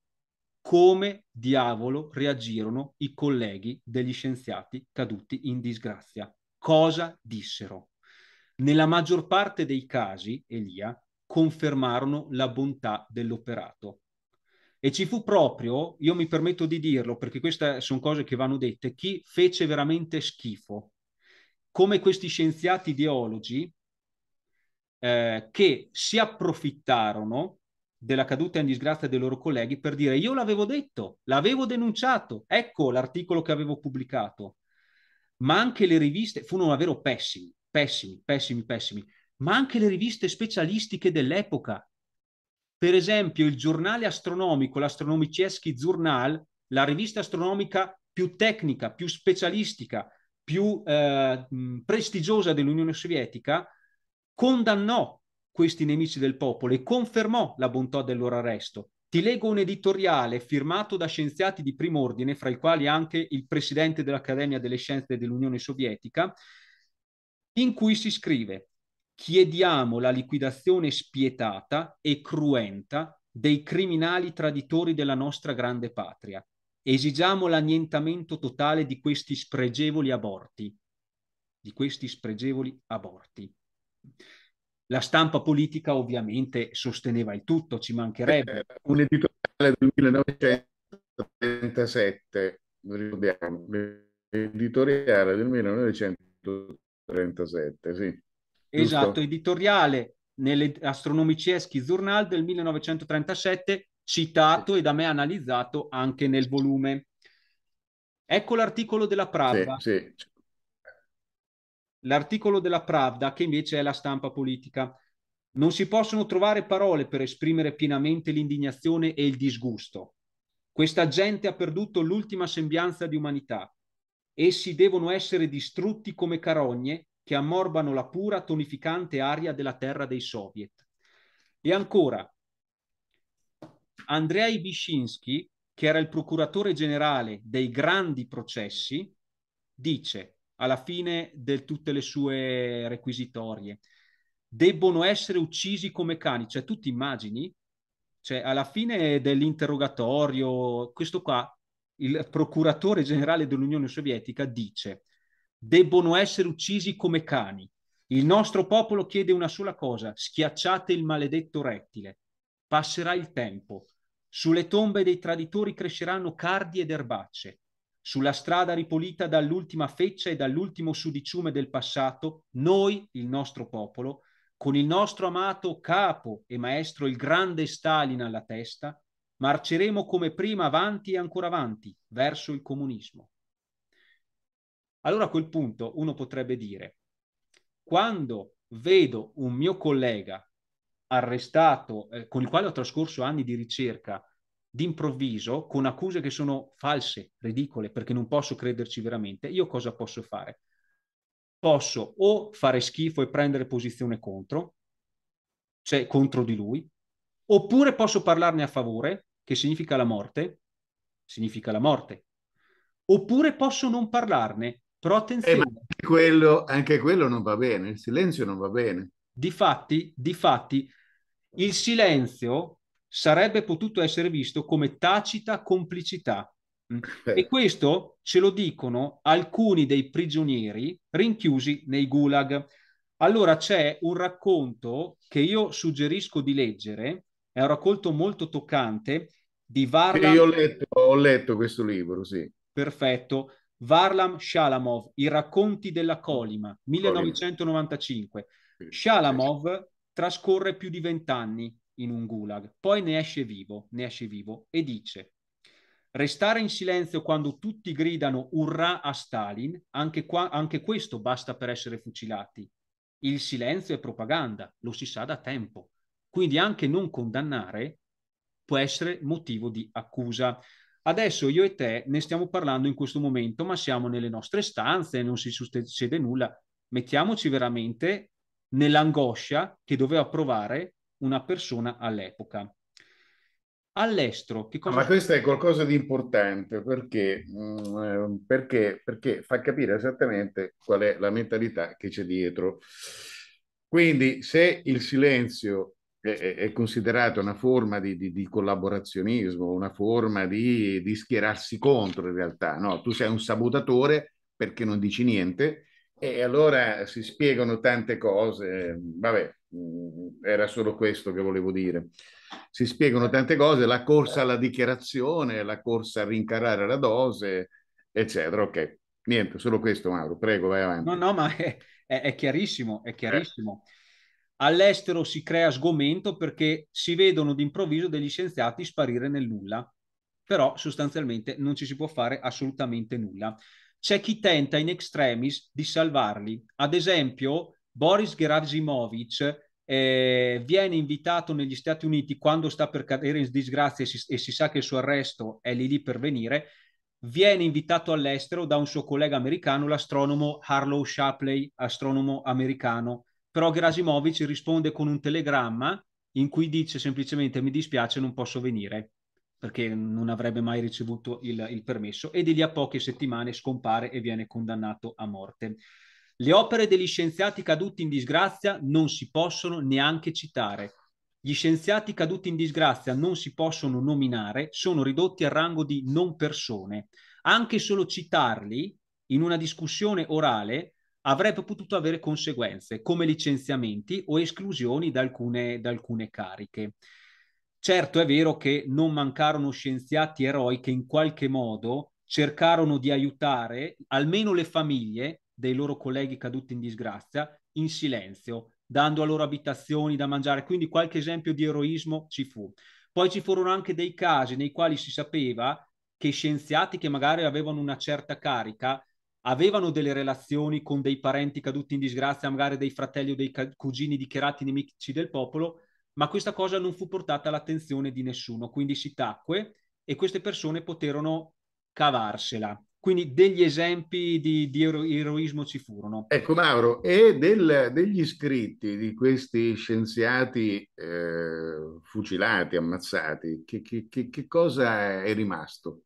come diavolo reagirono i colleghi degli scienziati caduti in disgrazia. Cosa dissero? Nella maggior parte dei casi, Elia, confermarono la bontà dell'operato. E ci fu proprio, io mi permetto di dirlo perché queste sono cose che vanno dette, chi fece veramente schifo, come questi scienziati ideologi eh, che si approfittarono della caduta in disgrazia dei loro colleghi per dire io l'avevo detto, l'avevo denunciato, ecco l'articolo che avevo pubblicato. Ma anche le riviste furono davvero pessimi, pessimi, pessimi, pessimi, ma anche le riviste specialistiche dell'epoca. Per esempio il giornale astronomico, l'Astronomiceschi Journal, la rivista astronomica più tecnica, più specialistica, più eh, prestigiosa dell'Unione Sovietica, condannò questi nemici del popolo e confermò la bontà del loro arresto. Ti leggo un editoriale firmato da scienziati di primo ordine, fra i quali anche il presidente dell'Accademia delle Scienze dell'Unione Sovietica, in cui si scrive chiediamo la liquidazione spietata e cruenta dei criminali traditori della nostra grande patria. Esigiamo l'annientamento totale di questi spregevoli aborti. Di questi spregevoli aborti. La stampa politica ovviamente sosteneva il tutto, ci mancherebbe. Eh, un editoriale del 1937, ricordiamo, l'editoriale del 1937, sì. Esatto, giusto? editoriale nell'Astronomiceschi Journal del 1937, citato e da me analizzato anche nel volume. Ecco l'articolo della Pravda. Sì, sì. L'articolo della Pravda, che invece è la stampa politica. Non si possono trovare parole per esprimere pienamente l'indignazione e il disgusto. Questa gente ha perduto l'ultima sembianza di umanità. Essi devono essere distrutti come carogne che ammorbano la pura, tonificante aria della terra dei soviet. E ancora, Andrei Wyszynski, che era il procuratore generale dei grandi processi, dice alla fine di tutte le sue requisitorie. Debbono essere uccisi come cani, cioè tu ti immagini, cioè alla fine dell'interrogatorio, questo qua, il procuratore generale dell'Unione Sovietica dice, debbono essere uccisi come cani. Il nostro popolo chiede una sola cosa, schiacciate il maledetto rettile. Passerà il tempo. Sulle tombe dei traditori cresceranno cardi ed erbacce sulla strada ripulita dall'ultima feccia e dall'ultimo sudiciume del passato, noi, il nostro popolo, con il nostro amato capo e maestro il grande Stalin alla testa, marceremo come prima avanti e ancora avanti verso il comunismo. Allora a quel punto uno potrebbe dire, quando vedo un mio collega arrestato, eh, con il quale ho trascorso anni di ricerca, d'improvviso con accuse che sono false, ridicole, perché non posso crederci veramente, io cosa posso fare? Posso o fare schifo e prendere posizione contro, cioè contro di lui, oppure posso parlarne a favore, che significa la morte, significa la morte, oppure posso non parlarne, però eh, attenzione. Eh, anche, quello, anche quello non va bene, il silenzio non va bene. Difatti, difatti, il silenzio sarebbe potuto essere visto come tacita complicità. Mm. E questo ce lo dicono alcuni dei prigionieri rinchiusi nei gulag. Allora c'è un racconto che io suggerisco di leggere, è un racconto molto toccante di Varlam. Io ho letto, ho letto questo libro, sì. Perfetto. Varlam Shalamov, I racconti della Colima, 1995. Shalamov trascorre più di vent'anni in un gulag, poi ne esce vivo, ne esce vivo e dice Restare in silenzio quando tutti gridano urrà a Stalin, anche, qua, anche questo basta per essere fucilati. Il silenzio è propaganda, lo si sa da tempo. Quindi anche non condannare può essere motivo di accusa. Adesso io e te ne stiamo parlando in questo momento, ma siamo nelle nostre stanze, non si succede nulla. Mettiamoci veramente nell'angoscia che doveva provare una persona all'epoca. All'estero, che ah, cosa... Ma questo è qualcosa di importante perché, mm, eh, perché, perché fa capire esattamente qual è la mentalità che c'è dietro. Quindi se il silenzio è considerato una forma di, di, di, collaborazionismo, una forma di, di schierarsi contro in realtà. No, tu sei un sabotatore perché non dici niente e allora si spiegano tante cose, vabbè, mm, era solo questo che volevo dire. Si spiegano tante cose, la corsa alla dichiarazione, la corsa a rincarare la dose, eccetera. Ok, niente, solo questo Mauro, prego, vai avanti. No, no, ma è, è, è chiarissimo, è eh. chiarissimo. Eh. All'estero si crea sgomento perché si vedono d'improvviso degli scienziati sparire nel nulla, però sostanzialmente non ci si può fare assolutamente nulla c'è chi tenta in extremis di salvarli. Ad esempio, Boris Gerasimovich eh, viene invitato negli Stati Uniti quando sta per cadere in disgrazia e si, e si sa che il suo arresto è lì lì per venire, viene invitato all'estero da un suo collega americano, l'astronomo Harlow Shapley, astronomo americano. Però Gerasimovic risponde con un telegramma in cui dice semplicemente mi dispiace non posso venire perché non avrebbe mai ricevuto il, il permesso e di lì a poche settimane scompare e viene condannato a morte. Le opere degli scienziati caduti in disgrazia non si possono neanche citare. Gli scienziati caduti in disgrazia non si possono nominare, sono ridotti al rango di non persone. Anche solo citarli in una discussione orale avrebbe potuto avere conseguenze come licenziamenti o esclusioni da alcune, da alcune cariche. Certo è vero che non mancarono scienziati eroi che in qualche modo cercarono di aiutare almeno le famiglie dei loro colleghi caduti in disgrazia in silenzio, dando a loro abitazioni da mangiare, quindi qualche esempio di eroismo ci fu. Poi ci furono anche dei casi nei quali si sapeva che scienziati che magari avevano una certa carica avevano delle relazioni con dei parenti caduti in disgrazia, magari dei fratelli o dei cugini dichiarati nemici del popolo, ma questa cosa non fu portata all'attenzione di nessuno, quindi si tacque e queste persone poterono cavarsela. Quindi degli esempi di, di ero- eroismo ci furono. Ecco Mauro, e del, degli scritti di questi scienziati eh, fucilati, ammazzati, che, che, che, che cosa è rimasto?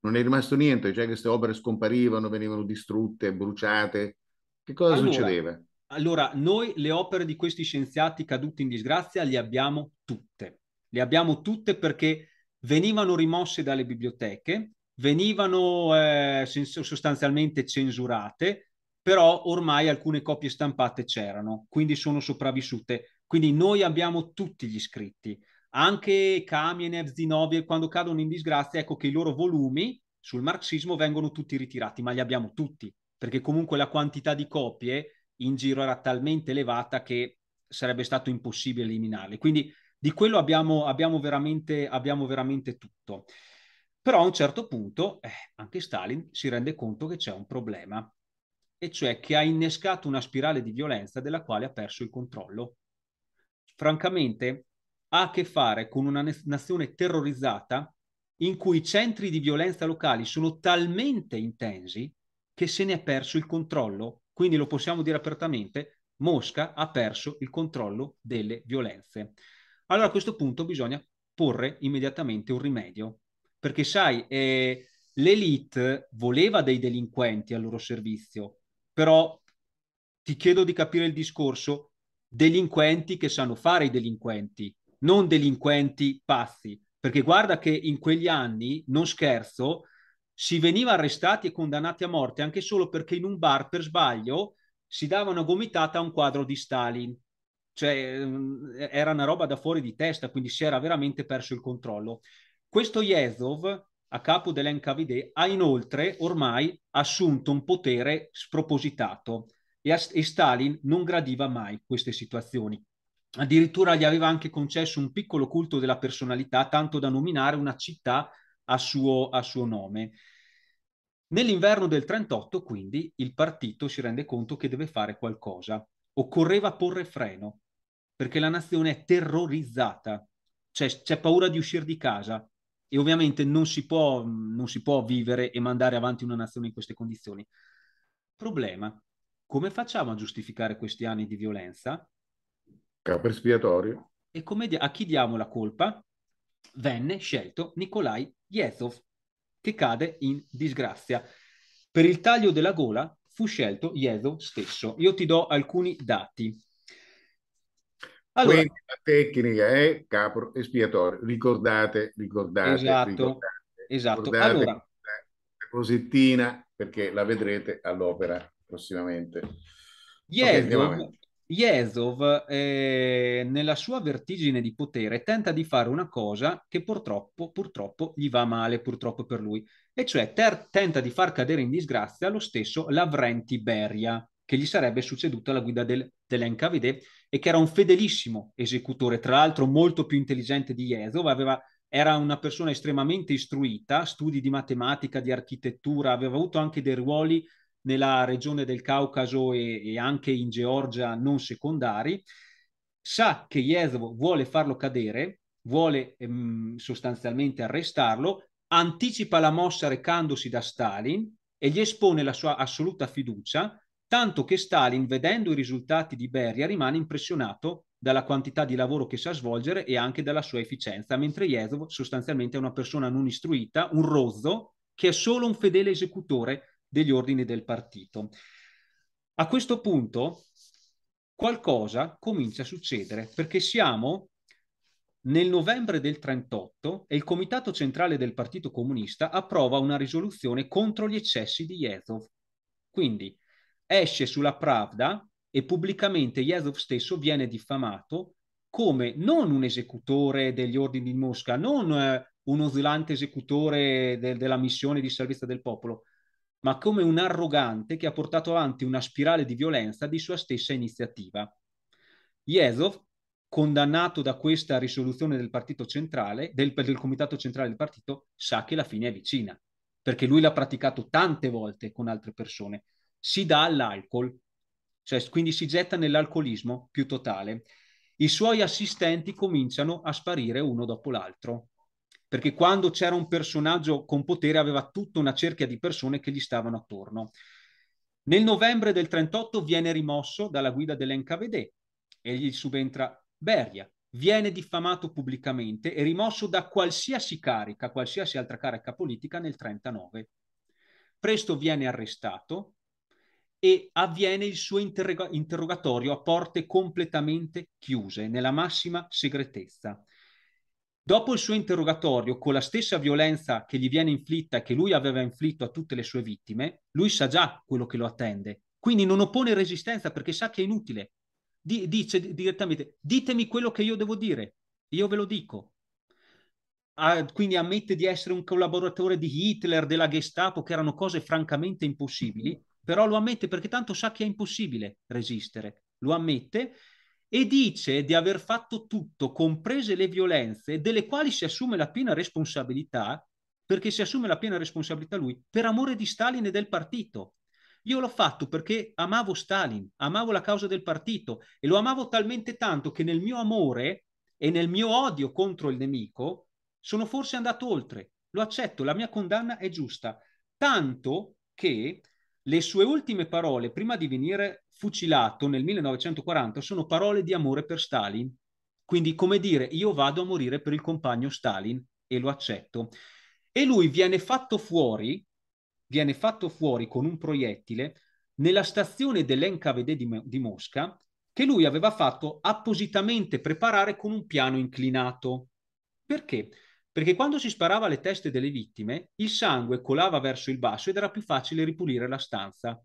Non è rimasto niente, cioè queste opere scomparivano, venivano distrutte, bruciate. Che cosa allora, succedeva? Allora, noi le opere di questi scienziati caduti in disgrazia le abbiamo tutte. Le abbiamo tutte perché venivano rimosse dalle biblioteche, venivano eh, sostanzialmente censurate, però ormai alcune copie stampate c'erano, quindi sono sopravvissute. Quindi noi abbiamo tutti gli scritti, anche Kamenev, Zinoviev, quando cadono in disgrazia, ecco che i loro volumi sul marxismo vengono tutti ritirati, ma li abbiamo tutti, perché comunque la quantità di copie in giro era talmente elevata che sarebbe stato impossibile eliminarle. Quindi di quello abbiamo, abbiamo, veramente, abbiamo veramente, tutto. Però a un certo punto eh, anche Stalin si rende conto che c'è un problema, e cioè che ha innescato una spirale di violenza della quale ha perso il controllo. Francamente ha a che fare con una nazione terrorizzata in cui i centri di violenza locali sono talmente intensi che se ne è perso il controllo quindi lo possiamo dire apertamente, Mosca ha perso il controllo delle violenze. Allora a questo punto bisogna porre immediatamente un rimedio, perché sai, eh, l'elite voleva dei delinquenti al loro servizio, però ti chiedo di capire il discorso, delinquenti che sanno fare i delinquenti, non delinquenti pazzi, perché guarda che in quegli anni, non scherzo, si veniva arrestati e condannati a morte anche solo perché in un bar per sbaglio si dava una gomitata a un quadro di Stalin. Cioè eh, era una roba da fuori di testa, quindi si era veramente perso il controllo. Questo Yezov, a capo dell'NKVD, ha inoltre ormai assunto un potere spropositato e, e Stalin non gradiva mai queste situazioni. Addirittura gli aveva anche concesso un piccolo culto della personalità, tanto da nominare una città a suo, a suo nome. Nell'inverno del 38, quindi, il partito si rende conto che deve fare qualcosa. Occorreva porre freno, perché la nazione è terrorizzata, cioè, c'è paura di uscire di casa e ovviamente non si, può, non si può vivere e mandare avanti una nazione in queste condizioni. Problema, come facciamo a giustificare questi anni di violenza? Capo espiatorio. E come, a chi diamo la colpa? venne scelto Nikolai Yezov, che cade in disgrazia. Per il taglio della gola fu scelto Yezov stesso. Io ti do alcuni dati. Allora, Quindi la tecnica è capro espiatorio. Ricordate, ricordate. Esatto, ricordate, esatto. Ricordate allora, la cosettina perché la vedrete all'opera prossimamente. Yezov, okay, Jesov, eh, nella sua vertigine di potere, tenta di fare una cosa che purtroppo, purtroppo gli va male, purtroppo per lui, e cioè ter- tenta di far cadere in disgrazia lo stesso Lavrenti Beria, che gli sarebbe succeduto alla guida del Telenkavede e che era un fedelissimo esecutore, tra l'altro molto più intelligente di Jesov, aveva, era una persona estremamente istruita, studi di matematica, di architettura, aveva avuto anche dei ruoli nella regione del Caucaso e, e anche in Georgia non secondari, sa che Jezro vuole farlo cadere, vuole ehm, sostanzialmente arrestarlo, anticipa la mossa recandosi da Stalin e gli espone la sua assoluta fiducia, tanto che Stalin, vedendo i risultati di Beria, rimane impressionato dalla quantità di lavoro che sa svolgere e anche dalla sua efficienza, mentre Jezov sostanzialmente è una persona non istruita, un rozzo, che è solo un fedele esecutore degli ordini del partito. A questo punto qualcosa comincia a succedere perché siamo nel novembre del 38 e il Comitato Centrale del Partito Comunista approva una risoluzione contro gli eccessi di Jezov. Quindi esce sulla Pravda e pubblicamente Jezov stesso viene diffamato come non un esecutore degli ordini di Mosca, non eh, uno zelante esecutore de- della missione di salvezza del popolo, ma come un arrogante che ha portato avanti una spirale di violenza di sua stessa iniziativa. Jezov, condannato da questa risoluzione del, centrale, del, del comitato centrale del partito, sa che la fine è vicina, perché lui l'ha praticato tante volte con altre persone. Si dà all'alcol, cioè quindi si getta nell'alcolismo più totale. I suoi assistenti cominciano a sparire uno dopo l'altro perché quando c'era un personaggio con potere aveva tutta una cerchia di persone che gli stavano attorno. Nel novembre del 38 viene rimosso dalla guida dell'NKVD e gli subentra Beria. Viene diffamato pubblicamente e rimosso da qualsiasi carica, qualsiasi altra carica politica nel 39. Presto viene arrestato e avviene il suo interrog- interrogatorio a porte completamente chiuse, nella massima segretezza. Dopo il suo interrogatorio, con la stessa violenza che gli viene inflitta e che lui aveva inflitto a tutte le sue vittime, lui sa già quello che lo attende. Quindi non oppone resistenza perché sa che è inutile. D- dice direttamente: ditemi quello che io devo dire, io ve lo dico. Ah, quindi ammette di essere un collaboratore di Hitler, della Gestapo, che erano cose francamente impossibili, però lo ammette perché tanto sa che è impossibile resistere. Lo ammette e dice di aver fatto tutto, comprese le violenze, delle quali si assume la piena responsabilità, perché si assume la piena responsabilità lui, per amore di Stalin e del partito. Io l'ho fatto perché amavo Stalin, amavo la causa del partito e lo amavo talmente tanto che nel mio amore e nel mio odio contro il nemico sono forse andato oltre. Lo accetto, la mia condanna è giusta. Tanto che le sue ultime parole, prima di venire fucilato nel 1940 sono parole di amore per Stalin. Quindi come dire io vado a morire per il compagno Stalin e lo accetto. E lui viene fatto fuori, viene fatto fuori con un proiettile nella stazione dell'NKVD di, di Mosca che lui aveva fatto appositamente preparare con un piano inclinato. Perché? Perché quando si sparava alle teste delle vittime, il sangue colava verso il basso ed era più facile ripulire la stanza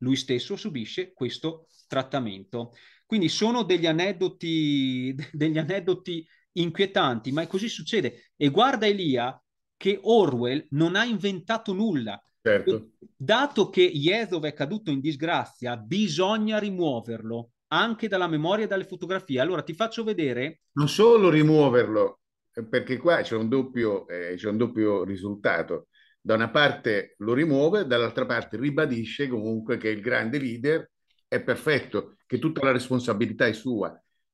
lui stesso subisce questo trattamento. Quindi sono degli aneddoti, degli aneddoti inquietanti, ma è così succede. E guarda Elia che Orwell non ha inventato nulla. Certo. Dato che Jezov è caduto in disgrazia, bisogna rimuoverlo anche dalla memoria e dalle fotografie. Allora ti faccio vedere. Non solo rimuoverlo, eh, perché qua c'è un doppio, eh, c'è un doppio risultato da una parte lo rimuove, dall'altra parte ribadisce comunque che il grande leader è perfetto, che tutta la responsabilità è sua.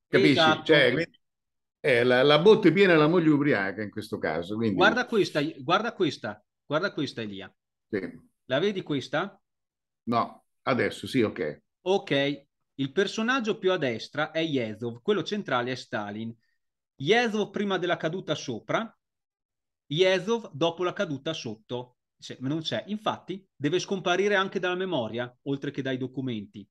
Capisci? Esatto. Cioè, è la, la, botte piena e la moglie ubriaca in questo caso. Quindi... Guarda questa, guarda questa, guarda questa Elia. Sì. La vedi questa? No, adesso sì, ok. Ok, il personaggio più a destra è Yezov, quello centrale è Stalin. Yezov prima della caduta sopra, Yezov dopo la caduta sotto cioè, non c'è. Infatti deve scomparire anche dalla memoria, oltre che dai documenti.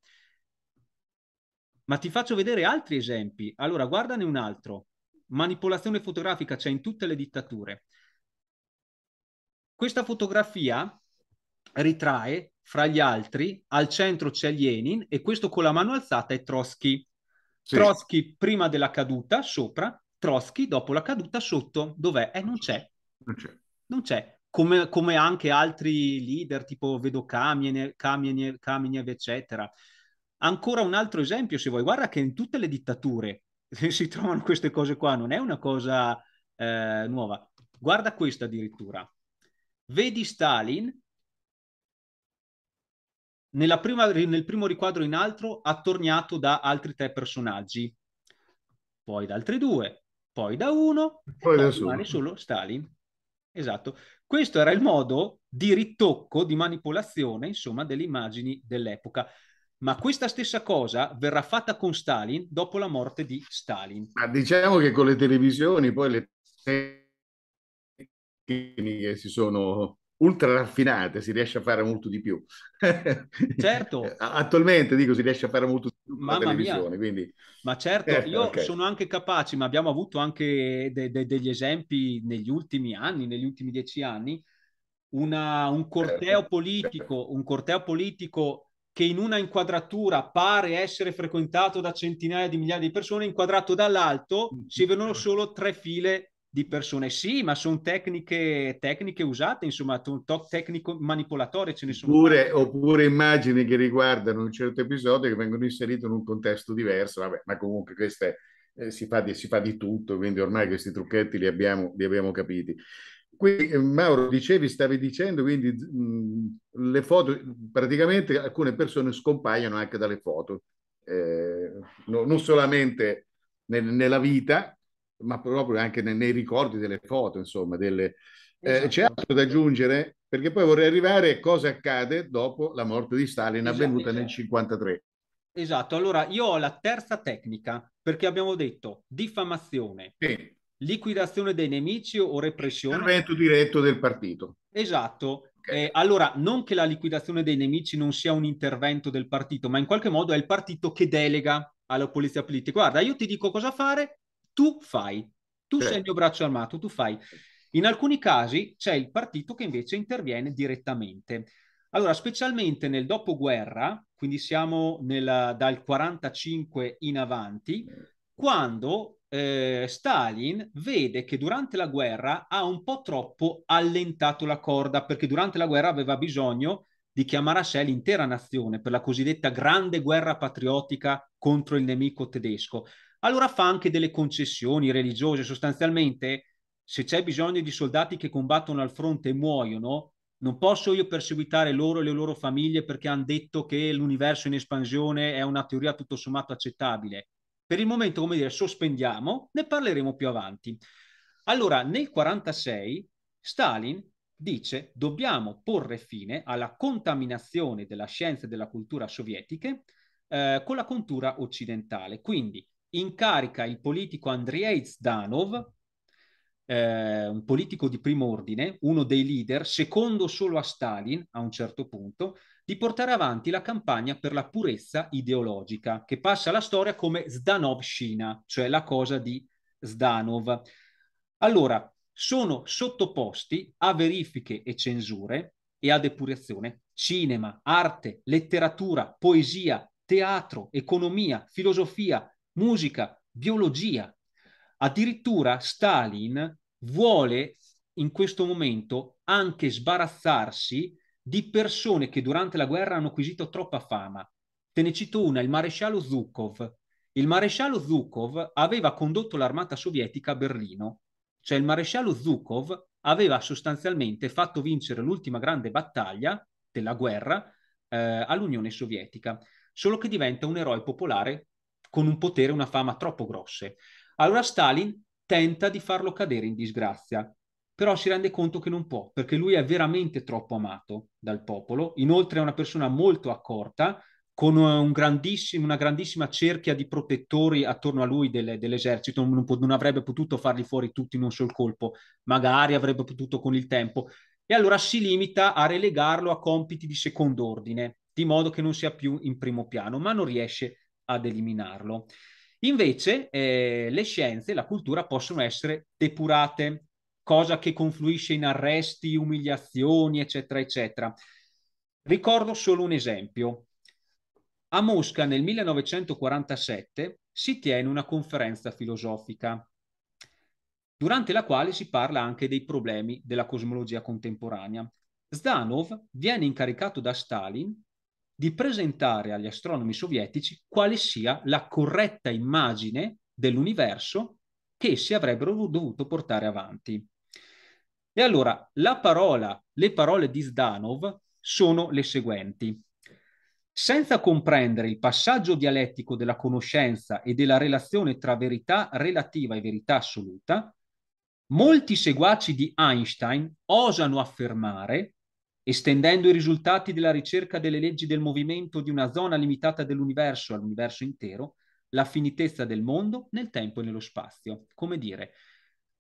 Ma ti faccio vedere altri esempi. Allora, guardane un altro. Manipolazione fotografica c'è in tutte le dittature. Questa fotografia ritrae, fra gli altri, al centro c'è Lenin e questo con la mano alzata è Trotsky. Sì. Trotsky prima della caduta sopra, Trotsky dopo la caduta sotto. Dov'è? Eh, non c'è. Non c'è. Non c'è. Come, come, anche altri leader, tipo vedo Kamenev, Kamenev, Kamenev, eccetera. Ancora un altro esempio, se vuoi, guarda che in tutte le dittature si trovano queste cose qua, non è una cosa eh, nuova. Guarda questa addirittura. Vedi Stalin prima, nel primo riquadro in altro attorniato da altri tre personaggi, poi da altri due, poi da uno, poi, poi da solo. solo Stalin. Esatto, questo era il modo di ritocco, di manipolazione, insomma, delle immagini dell'epoca. Ma questa stessa cosa verrà fatta con Stalin dopo la morte di Stalin. Ma diciamo che con le televisioni poi le tecniche si sono ultra raffinate si riesce a fare molto di più. Certo. Attualmente dico si riesce a fare molto di più Mamma televisione, quindi... Ma certo, eh, io okay. sono anche capace, ma abbiamo avuto anche de- de- degli esempi negli ultimi anni, negli ultimi dieci anni, una, un eh, corteo certo. politico, certo. un corteo politico che in una inquadratura pare essere frequentato da centinaia di migliaia di persone, inquadrato dall'alto mm. si vedono solo tre file di persone. Sì, ma sono tecniche, tecniche, usate, insomma, un tecnico manipolatorio ce ne sono. Oppure, oppure, immagini che riguardano un certo episodio che vengono inserite in un contesto diverso, vabbè, ma comunque queste eh, si, fa di, si, fa di, tutto, quindi ormai questi trucchetti li abbiamo, li abbiamo capiti. Qui, eh, Mauro, dicevi, stavi dicendo, quindi mh, le foto, praticamente alcune persone scompaiono anche dalle foto, eh, no, non solamente nel, nella vita, ma proprio anche nei, nei ricordi delle foto, insomma, delle... Eh, esatto. Eh, c'è altro da aggiungere? Perché poi vorrei arrivare a cosa accade dopo la morte di Stalin esatto, avvenuta esatto. nel 1953. Esatto, allora io ho la terza tecnica, perché abbiamo detto diffamazione, sì. liquidazione dei nemici o repressione. Intervento diretto del partito. Esatto, eh, allora, non che la liquidazione dei nemici non sia un intervento del partito, ma in qualche modo è il partito che delega alla polizia politica. Guarda, io ti dico cosa fare, tu fai, tu sì. sei il mio braccio armato, tu fai. In alcuni casi c'è il partito che invece interviene direttamente. Allora, specialmente nel dopoguerra, quindi siamo nella, dal 45 in avanti, quando eh, Stalin vede che durante la guerra ha un po' troppo allentato la corda, perché durante la guerra aveva bisogno di chiamare a sé l'intera nazione per la cosiddetta grande guerra patriottica contro il nemico tedesco allora fa anche delle concessioni religiose. Sostanzialmente, se c'è bisogno di soldati che combattono al fronte e muoiono, non posso io perseguitare loro e le loro famiglie perché hanno detto che l'universo in espansione è una teoria tutto sommato accettabile. Per il momento, come dire, sospendiamo, ne parleremo più avanti. Allora, nel 1946 Stalin dice dobbiamo porre fine alla contaminazione della scienza e della cultura sovietiche eh, con la cultura occidentale. Quindi incarica il politico Andrei Zdanov, eh, un politico di primo ordine, uno dei leader, secondo solo a Stalin a un certo punto, di portare avanti la campagna per la purezza ideologica, che passa alla storia come Zdanovshina, cioè la cosa di Zdanov. Allora, sono sottoposti a verifiche e censure e a depurazione cinema, arte, letteratura, poesia, teatro, economia, filosofia, musica, biologia. Addirittura Stalin vuole in questo momento anche sbarazzarsi di persone che durante la guerra hanno acquisito troppa fama. Te ne cito una, il maresciallo Zhukov. Il maresciallo Zhukov aveva condotto l'armata sovietica a Berlino, cioè il maresciallo Zhukov aveva sostanzialmente fatto vincere l'ultima grande battaglia della guerra eh, all'Unione Sovietica, solo che diventa un eroe popolare con un potere e una fama troppo grosse. Allora Stalin tenta di farlo cadere in disgrazia, però si rende conto che non può, perché lui è veramente troppo amato dal popolo, inoltre è una persona molto accorta, con un grandissimo, una grandissima cerchia di protettori attorno a lui delle, dell'esercito, non, non avrebbe potuto farli fuori tutti in un sol colpo, magari avrebbe potuto con il tempo, e allora si limita a relegarlo a compiti di secondo ordine, di modo che non sia più in primo piano, ma non riesce a ad eliminarlo. Invece eh, le scienze e la cultura possono essere depurate, cosa che confluisce in arresti, umiliazioni, eccetera, eccetera. Ricordo solo un esempio. A Mosca nel 1947 si tiene una conferenza filosofica, durante la quale si parla anche dei problemi della cosmologia contemporanea. Zdanov viene incaricato da Stalin di presentare agli astronomi sovietici quale sia la corretta immagine dell'universo che essi avrebbero dovuto portare avanti. E allora parola, le parole di Zdanov sono le seguenti. Senza comprendere il passaggio dialettico della conoscenza e della relazione tra verità relativa e verità assoluta, molti seguaci di Einstein osano affermare estendendo i risultati della ricerca delle leggi del movimento di una zona limitata dell'universo all'universo intero, la finitezza del mondo nel tempo e nello spazio. Come dire,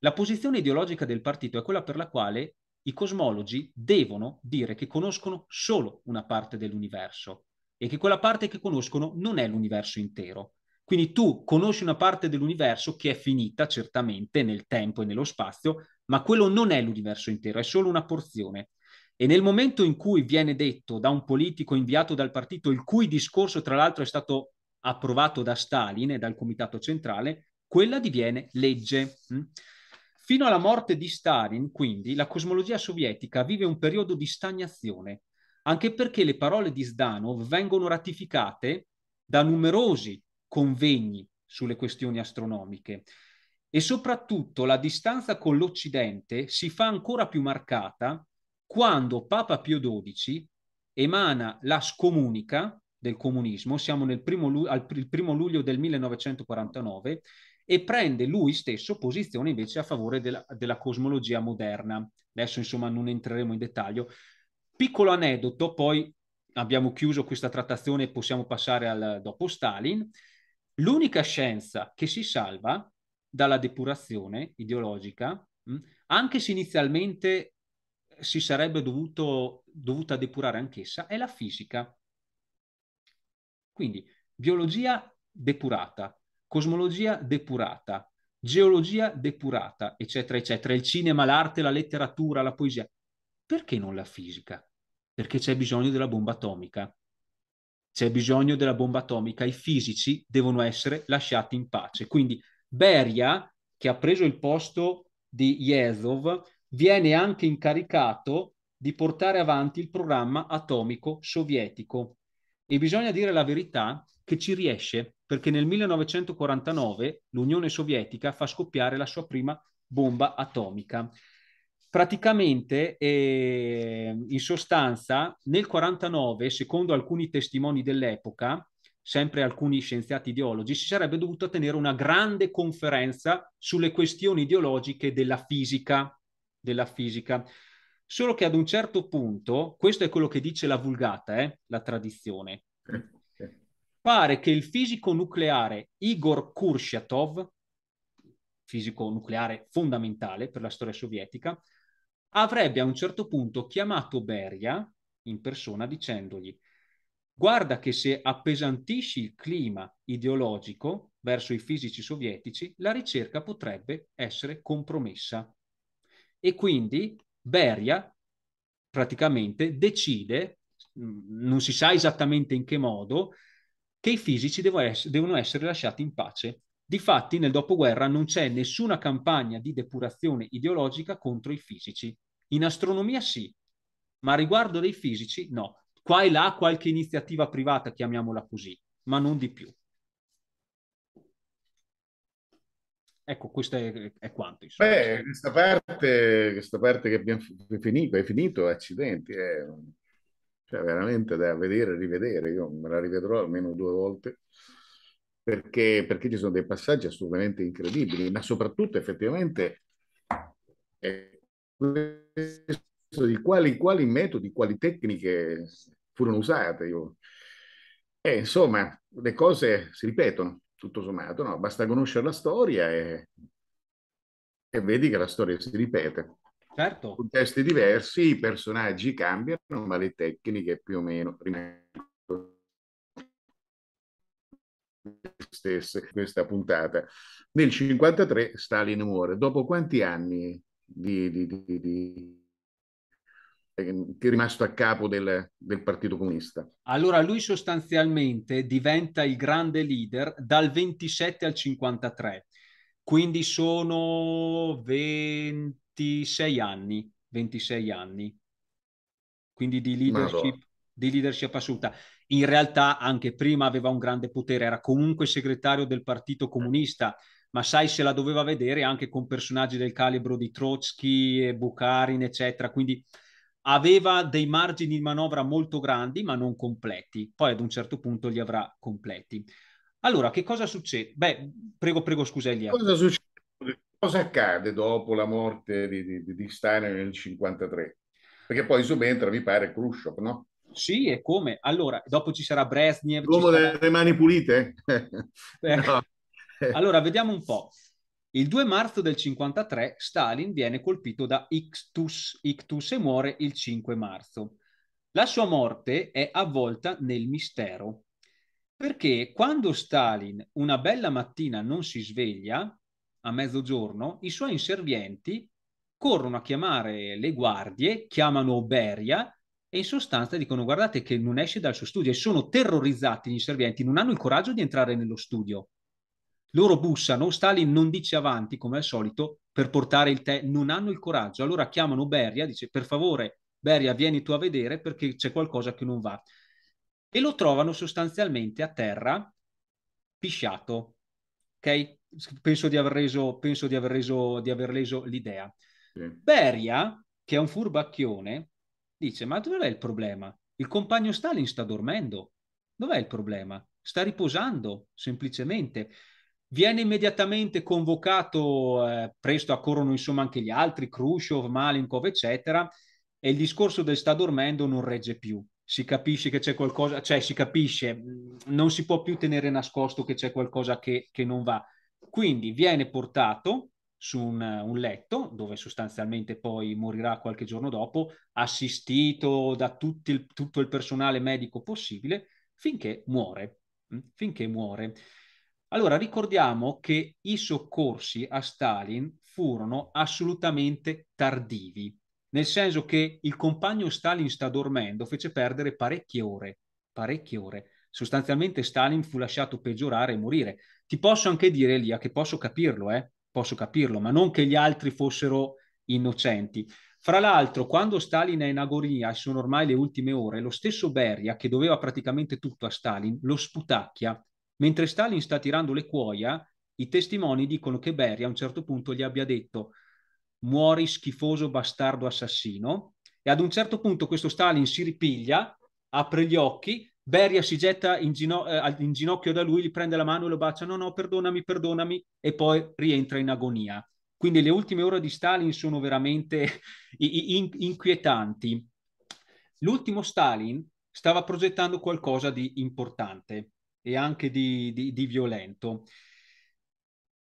la posizione ideologica del partito è quella per la quale i cosmologi devono dire che conoscono solo una parte dell'universo e che quella parte che conoscono non è l'universo intero. Quindi tu conosci una parte dell'universo che è finita certamente nel tempo e nello spazio, ma quello non è l'universo intero, è solo una porzione. E nel momento in cui viene detto da un politico inviato dal partito, il cui discorso tra l'altro è stato approvato da Stalin e dal Comitato Centrale, quella diviene legge. Mm? Fino alla morte di Stalin, quindi, la cosmologia sovietica vive un periodo di stagnazione, anche perché le parole di Zdanov vengono ratificate da numerosi convegni sulle questioni astronomiche e soprattutto la distanza con l'Occidente si fa ancora più marcata quando Papa Pio XII emana la scomunica del comunismo, siamo nel primo, al primo luglio del 1949, e prende lui stesso posizione invece a favore della, della cosmologia moderna. Adesso insomma non entreremo in dettaglio. Piccolo aneddoto, poi abbiamo chiuso questa trattazione e possiamo passare al dopo Stalin. L'unica scienza che si salva dalla depurazione ideologica, hm, anche se inizialmente si sarebbe dovuto, dovuta depurare anch'essa è la fisica. Quindi biologia depurata, cosmologia depurata, geologia depurata, eccetera, eccetera, il cinema, l'arte, la letteratura, la poesia. Perché non la fisica? Perché c'è bisogno della bomba atomica. C'è bisogno della bomba atomica, i fisici devono essere lasciati in pace. Quindi Beria, che ha preso il posto di Yezov, viene anche incaricato di portare avanti il programma atomico sovietico. E bisogna dire la verità che ci riesce, perché nel 1949 l'Unione Sovietica fa scoppiare la sua prima bomba atomica. Praticamente, eh, in sostanza, nel 49, secondo alcuni testimoni dell'epoca, sempre alcuni scienziati ideologi, si sarebbe dovuta tenere una grande conferenza sulle questioni ideologiche della fisica, della fisica. Solo che ad un certo punto, questo è quello che dice la vulgata, eh, la tradizione, pare che il fisico nucleare Igor Kurchatov, fisico nucleare fondamentale per la storia sovietica, avrebbe a un certo punto chiamato Beria in persona dicendogli guarda che se appesantisci il clima ideologico verso i fisici sovietici, la ricerca potrebbe essere compromessa e quindi Beria praticamente decide, mm, non si sa esattamente in che modo, che i fisici devono essere lasciati in pace. Difatti nel dopoguerra non c'è nessuna campagna di depurazione ideologica contro i fisici. In astronomia sì, ma riguardo dei fisici no. Qua e là qualche iniziativa privata, chiamiamola così, ma non di più. Ecco, questo è, è quanto. Insomma. Beh, questa parte, questa parte che abbiamo finito, è finito, accidenti, è cioè, veramente da vedere e rivedere. Io me la rivedrò almeno due volte perché, perché ci sono dei passaggi assolutamente incredibili, ma soprattutto effettivamente eh, di quali, quali metodi, quali tecniche furono usate. Io. E insomma, le cose si ripetono tutto sommato, no? basta conoscere la storia e, e vedi che la storia si ripete. Certo. Contesti diversi, i personaggi cambiano, ma le tecniche più o meno rimangono stesse questa puntata. Nel 1953 Stalin muore. Dopo quanti anni di, di, di, di Ehm, che è rimasto a capo del, del, Partito Comunista? Allora lui sostanzialmente diventa il grande leader dal 27 al 53, quindi sono 26 anni, 26 anni, quindi di leadership, di leadership assoluta. In realtà anche prima aveva un grande potere, era comunque segretario del Partito Comunista, ma sai se la doveva vedere anche con personaggi del calibro di Trotsky, e Bukharin, eccetera, quindi aveva dei margini di manovra molto grandi ma non completi, poi ad un certo punto li avrà completi. Allora, che cosa succede? Beh, prego, prego, scusa Elia. Cosa succede? Cosa accade dopo la morte di, di, di Steiner nel 1953? Perché poi subentra, mi pare, Khrushchev, no? Sì, e come? Allora, dopo ci sarà Brezhnev. L'uomo sarà... delle mani pulite? Eh, no. Allora, vediamo un po'. Il 2 marzo del 53 Stalin viene colpito da ictus, ictus e muore il 5 marzo. La sua morte è avvolta nel mistero, perché quando Stalin una bella mattina non si sveglia, a mezzogiorno, i suoi inservienti corrono a chiamare le guardie, chiamano Oberia e in sostanza dicono guardate che non esce dal suo studio e sono terrorizzati gli inservienti, non hanno il coraggio di entrare nello studio. Loro bussano, Stalin non dice avanti, come al solito, per portare il tè, non hanno il coraggio. Allora chiamano Beria, dice per favore Beria vieni tu a vedere perché c'è qualcosa che non va. E lo trovano sostanzialmente a terra, pisciato. Ok? Penso di aver reso, penso di aver reso, di aver reso l'idea. Sì. Beria, che è un furbacchione, dice ma dov'è il problema? Il compagno Stalin sta dormendo. Dov'è il problema? Sta riposando, semplicemente. Viene immediatamente convocato, eh, presto accorrono insomma anche gli altri, Khrushchev, Malinkov, eccetera, e il discorso del sta dormendo non regge più. Si capisce che c'è qualcosa, cioè si capisce, mm, non si può più tenere nascosto che c'è qualcosa che, che non va. Quindi viene portato su un, un, letto dove sostanzialmente poi morirà qualche giorno dopo, assistito da tutto il, tutto il personale medico possibile, finché muore, mm, finché muore. Allora, ricordiamo che i soccorsi a Stalin furono assolutamente tardivi, nel senso che il compagno Stalin sta dormendo fece perdere parecchie ore, parecchie ore. Sostanzialmente Stalin fu lasciato peggiorare e morire. Ti posso anche dire, Elia, che posso capirlo, eh? posso capirlo, ma non che gli altri fossero innocenti. Fra l'altro, quando Stalin è in agonia, e sono ormai le ultime ore, lo stesso Beria, che doveva praticamente tutto a Stalin, lo sputacchia Mentre Stalin sta tirando le cuoia, i testimoni dicono che Beria a un certo punto gli abbia detto muori schifoso bastardo assassino e ad un certo punto questo Stalin si ripiglia, apre gli occhi, Beria si getta in, gino- eh, in ginocchio da lui, gli prende la mano e lo bacia no no perdonami, perdonami e poi rientra in agonia. Quindi le ultime ore di Stalin sono veramente in- inquietanti. L'ultimo Stalin stava progettando qualcosa di importante e anche di, di, di violento.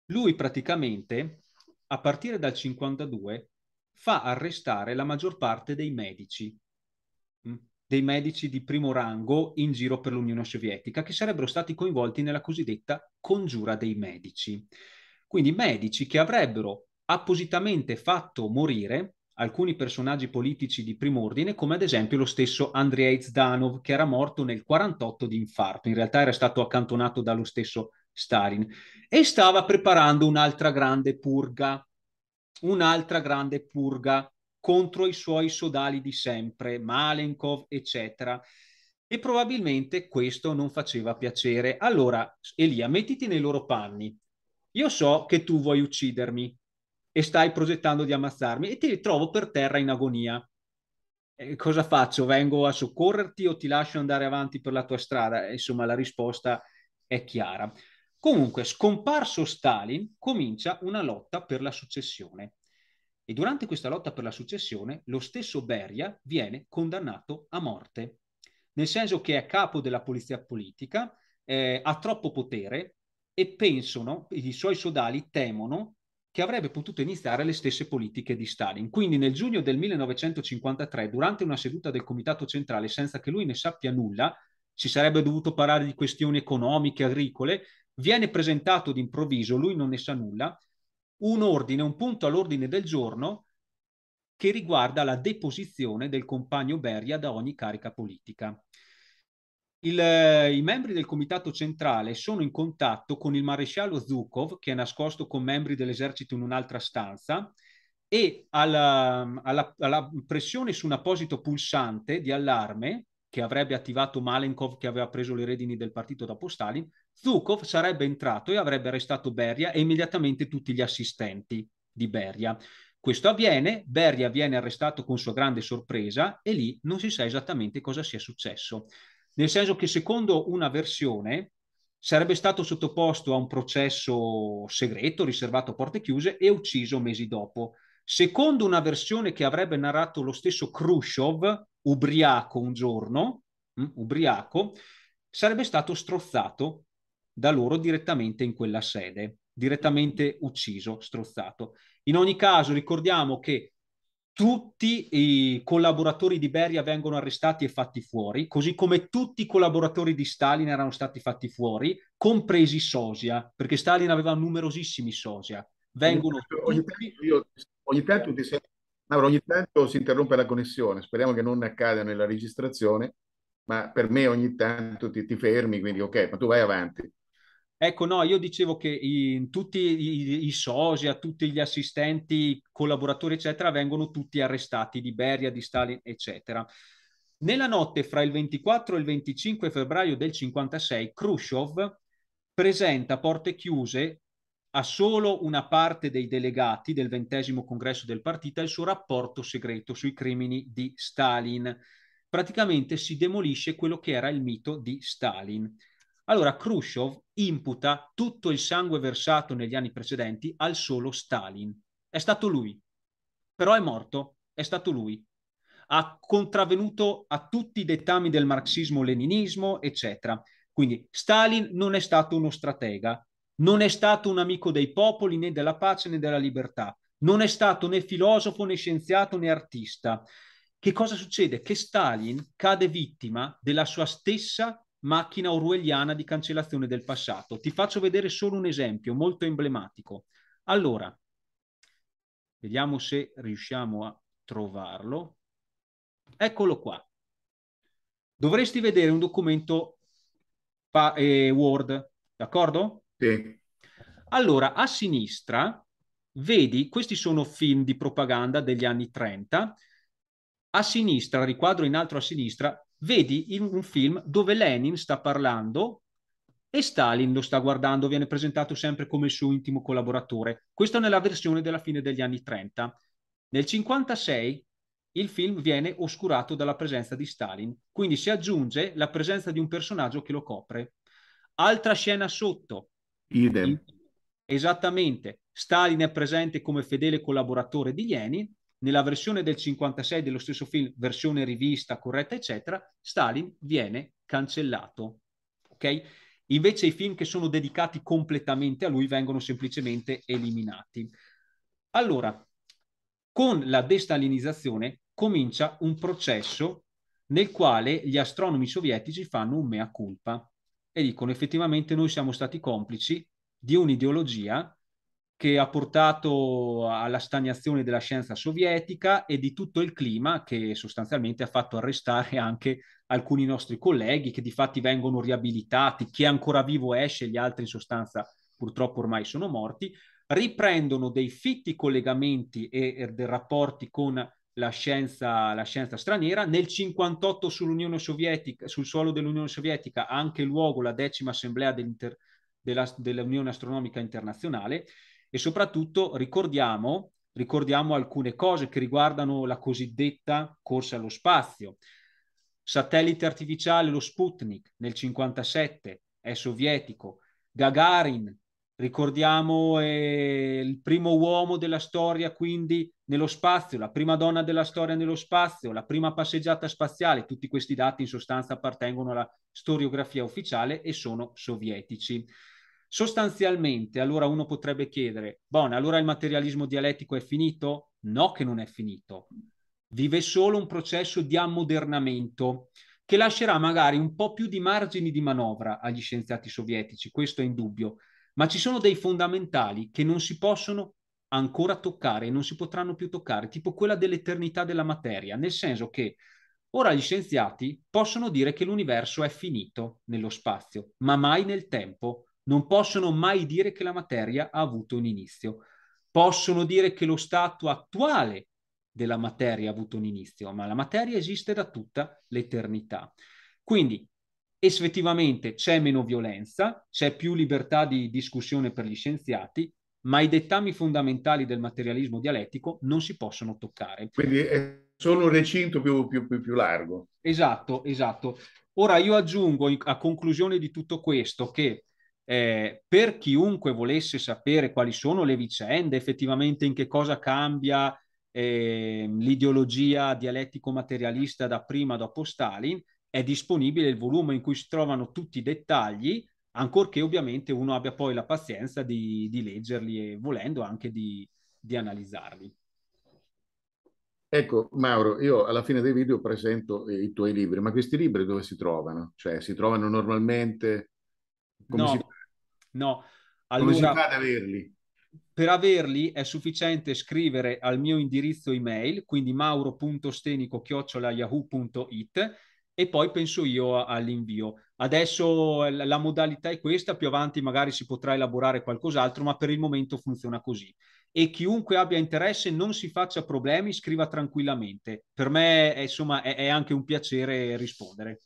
Lui praticamente, a partire dal 52, fa arrestare la maggior parte dei medici, mm, dei medici di primo rango in giro per l'Unione Sovietica, che sarebbero stati coinvolti nella cosiddetta congiura dei medici. Quindi medici che avrebbero appositamente fatto morire alcuni personaggi politici di primo ordine, come ad esempio lo stesso Andrei Zdanov, che era morto nel 48 di infarto, in realtà era stato accantonato dallo stesso Stalin, e stava preparando un'altra grande purga, un'altra grande purga contro i suoi sodali di sempre, Malenkov, eccetera. E probabilmente questo non faceva piacere. Allora, Elia, mettiti nei loro panni. Io so che tu vuoi uccidermi, e stai progettando di ammazzarmi e ti ritrovo per terra in agonia. E cosa faccio? Vengo a soccorrerti o ti lascio andare avanti per la tua strada? insomma, la risposta è chiara. Comunque, scomparso Stalin, comincia una lotta per la successione. E durante questa lotta per la successione, lo stesso Beria viene condannato a morte, nel senso che è capo della polizia politica, eh, ha troppo potere e pensano, i suoi sodali temono che avrebbe potuto iniziare le stesse politiche di Stalin. Quindi nel giugno del 1953, durante una seduta del Comitato Centrale, senza che lui ne sappia nulla, si sarebbe dovuto parlare di questioni economiche, agricole, viene presentato d'improvviso, lui non ne sa nulla, un ordine, un punto all'ordine del giorno che riguarda la deposizione del compagno Beria da ogni carica politica. Il, eh, I membri del comitato centrale sono in contatto con il maresciallo Zukov, che è nascosto con membri dell'esercito in un'altra stanza, e alla, ehm, alla, alla, pressione su un apposito pulsante di allarme che avrebbe attivato Malenkov, che aveva preso le redini del partito dopo Stalin, Zukov sarebbe entrato e avrebbe arrestato Beria e immediatamente tutti gli assistenti di Beria. Questo avviene, Beria viene arrestato con sua grande sorpresa e lì non si sa esattamente cosa sia successo nel senso che secondo una versione sarebbe stato sottoposto a un processo segreto, riservato a porte chiuse e ucciso mesi dopo. Secondo una versione che avrebbe narrato lo stesso Khrushchev, ubriaco un giorno, mh, mm, ubriaco, sarebbe stato strozzato da loro direttamente in quella sede, direttamente ucciso, strozzato. In ogni caso ricordiamo che tutti i collaboratori di Beria vengono arrestati e fatti fuori, così come tutti i collaboratori di Stalin erano stati fatti fuori, compresi Sosia, perché Stalin aveva numerosissimi Sosia. Vengono ogni, tanto, io, ogni tanto, ti... Mauro, ogni tanto si interrompe la connessione, speriamo che non accada nella registrazione, ma per me ogni tanto ti, ti fermi, quindi ok, ma tu vai avanti. Ecco, no, io dicevo che i, tutti i, i sosia, tutti gli assistenti, collaboratori, eccetera, vengono tutti arrestati di Beria, di Stalin, eccetera. Nella notte fra il 24 e il 25 febbraio del 56, Khrushchev presenta a porte chiuse a solo una parte dei delegati del ventesimo congresso del partito il suo rapporto segreto sui crimini di Stalin. Praticamente si demolisce quello che era il mito di Stalin. Allora Khrushchev imputa tutto il sangue versato negli anni precedenti al solo Stalin. È stato lui, però è morto, è stato lui. Ha contravvenuto a tutti i dettami del marxismo-leninismo, eccetera. Quindi Stalin non è stato uno stratega, non è stato un amico dei popoli né della pace né della libertà, non è stato né filosofo né scienziato né artista. Che cosa succede? Che Stalin cade vittima della sua stessa macchina orwelliana di cancellazione del passato. Ti faccio vedere solo un esempio molto emblematico. Allora, vediamo se riusciamo a trovarlo. Eccolo qua. Dovresti vedere un documento eh, Word, d'accordo? Sì. Allora, a sinistra vedi, questi sono film di propaganda degli anni 30. A sinistra, riquadro in alto a sinistra, vedi in un film dove Lenin sta parlando e Stalin lo sta guardando, viene presentato sempre come il suo intimo collaboratore. Questa nella versione della fine degli anni 30. Nel 56 il film viene oscurato dalla presenza di Stalin, quindi si aggiunge la presenza di un personaggio che lo copre. Altra scena sotto. Idem. Esattamente. Stalin è presente come fedele collaboratore di Lenin nella versione del 56 dello stesso film, versione rivista, corretta, eccetera, Stalin viene cancellato. Okay? Invece i film che sono dedicati completamente a lui vengono semplicemente eliminati. Allora, con la destalinizzazione comincia un processo nel quale gli astronomi sovietici fanno un mea culpa e dicono effettivamente noi siamo stati complici di un'ideologia che ha portato alla stagnazione della scienza sovietica e di tutto il clima che sostanzialmente ha fatto arrestare anche alcuni nostri colleghi che di fatti vengono riabilitati, chi è ancora vivo esce, gli altri in sostanza purtroppo ormai sono morti, riprendono dei fitti collegamenti e, e dei rapporti con la scienza, la scienza straniera. Nel 58 sull'Unione Sovietica, sul suolo dell'Unione Sovietica ha anche luogo la decima assemblea dell'Unione Astronomica Internazionale e soprattutto ricordiamo, ricordiamo alcune cose che riguardano la cosiddetta corsa allo spazio. Satellite artificiale, lo Sputnik nel 57, è sovietico. Gagarin, ricordiamo è il primo uomo della storia quindi nello spazio, la prima donna della storia nello spazio, la prima passeggiata spaziale, tutti questi dati in sostanza appartengono alla storiografia ufficiale e sono sovietici. Sostanzialmente, allora uno potrebbe chiedere, Bon, allora il materialismo dialettico è finito? No che non è finito. Vive solo un processo di ammodernamento che lascerà magari un po' più di margini di manovra agli scienziati sovietici, questo è indubbio, ma ci sono dei fondamentali che non si possono ancora toccare non si potranno più toccare, tipo quella dell'eternità della materia, nel senso che ora gli scienziati possono dire che l'universo è finito nello spazio, ma mai nel tempo non possono mai dire che la materia ha avuto un inizio. Possono dire che lo stato attuale della materia ha avuto un inizio, ma la materia esiste da tutta l'eternità. Quindi effettivamente c'è meno violenza, c'è più libertà di discussione per gli scienziati, ma i dettami fondamentali del materialismo dialettico non si possono toccare. Quindi è solo un recinto più, più, più, più largo. Esatto, esatto. Ora io aggiungo a conclusione di tutto questo che eh, per chiunque volesse sapere quali sono le vicende, effettivamente in che cosa cambia eh, l'ideologia dialettico-materialista da prima dopo Stalin, è disponibile il volume in cui si trovano tutti i dettagli, ancorché ovviamente uno abbia poi la pazienza di, di leggerli e volendo anche di, di analizzarli. Ecco, Mauro, io alla fine dei video presento i tuoi libri, ma questi libri dove si trovano? Cioè, si trovano normalmente? Come no, si... No, allora... Come si fa ad averli? Per averli è sufficiente scrivere al mio indirizzo email, quindi mauro.stenico.yahoo.it e poi penso io all'invio. Adesso la modalità è questa, più avanti magari si potrà elaborare qualcos'altro, ma per il momento funziona così. E chiunque abbia interesse non si faccia problemi, scriva tranquillamente. Per me insomma, è, è anche un piacere rispondere.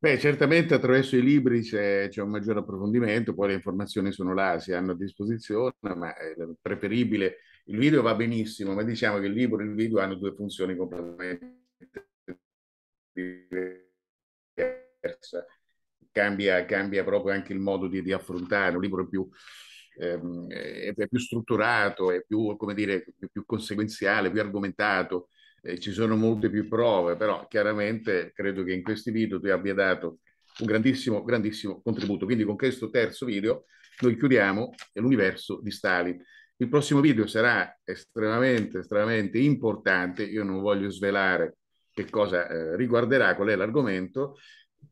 Beh, certamente attraverso i libri c'è, c'è un maggiore approfondimento, poi le informazioni sono là, si hanno a disposizione, ma è eh, preferibile. Il video va benissimo, ma diciamo che il libro e il video hanno due funzioni completamente diverse. Cambia, cambia proprio anche il modo di, di affrontare, un libro è più, ehm, è più strutturato, è più, come dire, più conseguenziale, più argomentato eh, ci sono molte più prove, però chiaramente credo che in questi video tu abbia dato un grandissimo, grandissimo contributo. Quindi con questo terzo video noi chiudiamo l'universo di Stalin. Il prossimo video sarà estremamente, estremamente importante. Io non voglio svelare che cosa eh, riguarderà, qual è l'argomento.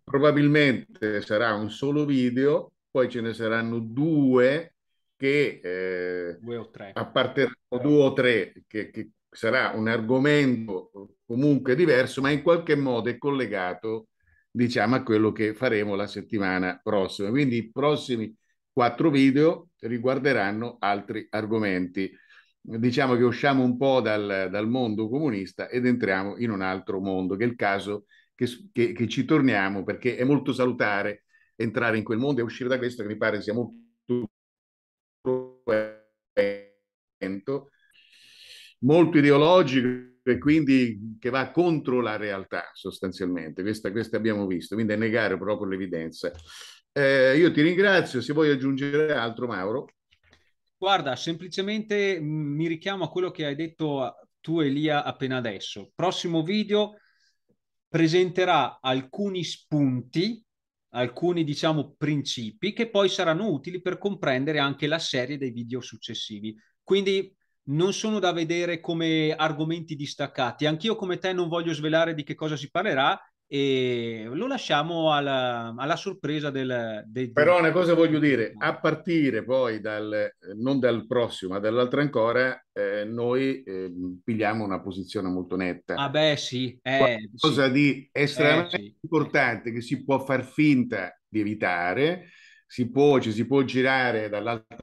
Probabilmente sarà un solo video, poi ce ne saranno due che eh, due o tre, apparterranno due o tre che, che, sarà un argomento eh, comunque diverso, ma in qualche modo è collegato, diciamo, a quello che faremo la settimana prossima. Quindi i prossimi quattro video riguarderanno altri argomenti. Diciamo che usciamo un po' dal, dal mondo comunista ed entriamo in un altro mondo, che è il caso che, che, che ci torniamo, perché è molto salutare entrare in quel mondo e uscire da questo che mi pare sia molto molto ideologico e quindi che va contro la realtà sostanzialmente. Questa, questa abbiamo visto, quindi è negare proprio l'evidenza. Eh, io ti ringrazio, se vuoi aggiungere altro Mauro. Guarda, semplicemente mm, mi richiamo a quello che hai detto ah, tu Elia appena adesso. Prossimo video presenterà alcuni spunti, alcuni diciamo principi che poi saranno utili per comprendere anche la serie dei video successivi. Quindi non sono da vedere come argomenti distaccati. Anch'io come te non voglio svelare di che cosa si parlerà e lo lasciamo alla, alla sorpresa del, del... Però una cosa voglio dire, a partire poi dal, non dal prossimo, ma dall'altro ancora, eh, noi eh, pigliamo una posizione molto netta. Ah beh sì. Eh, Qualcosa sì. di eh, estremamente sì. importante che si può far finta di evitare, si può, ci si può girare dall'altra,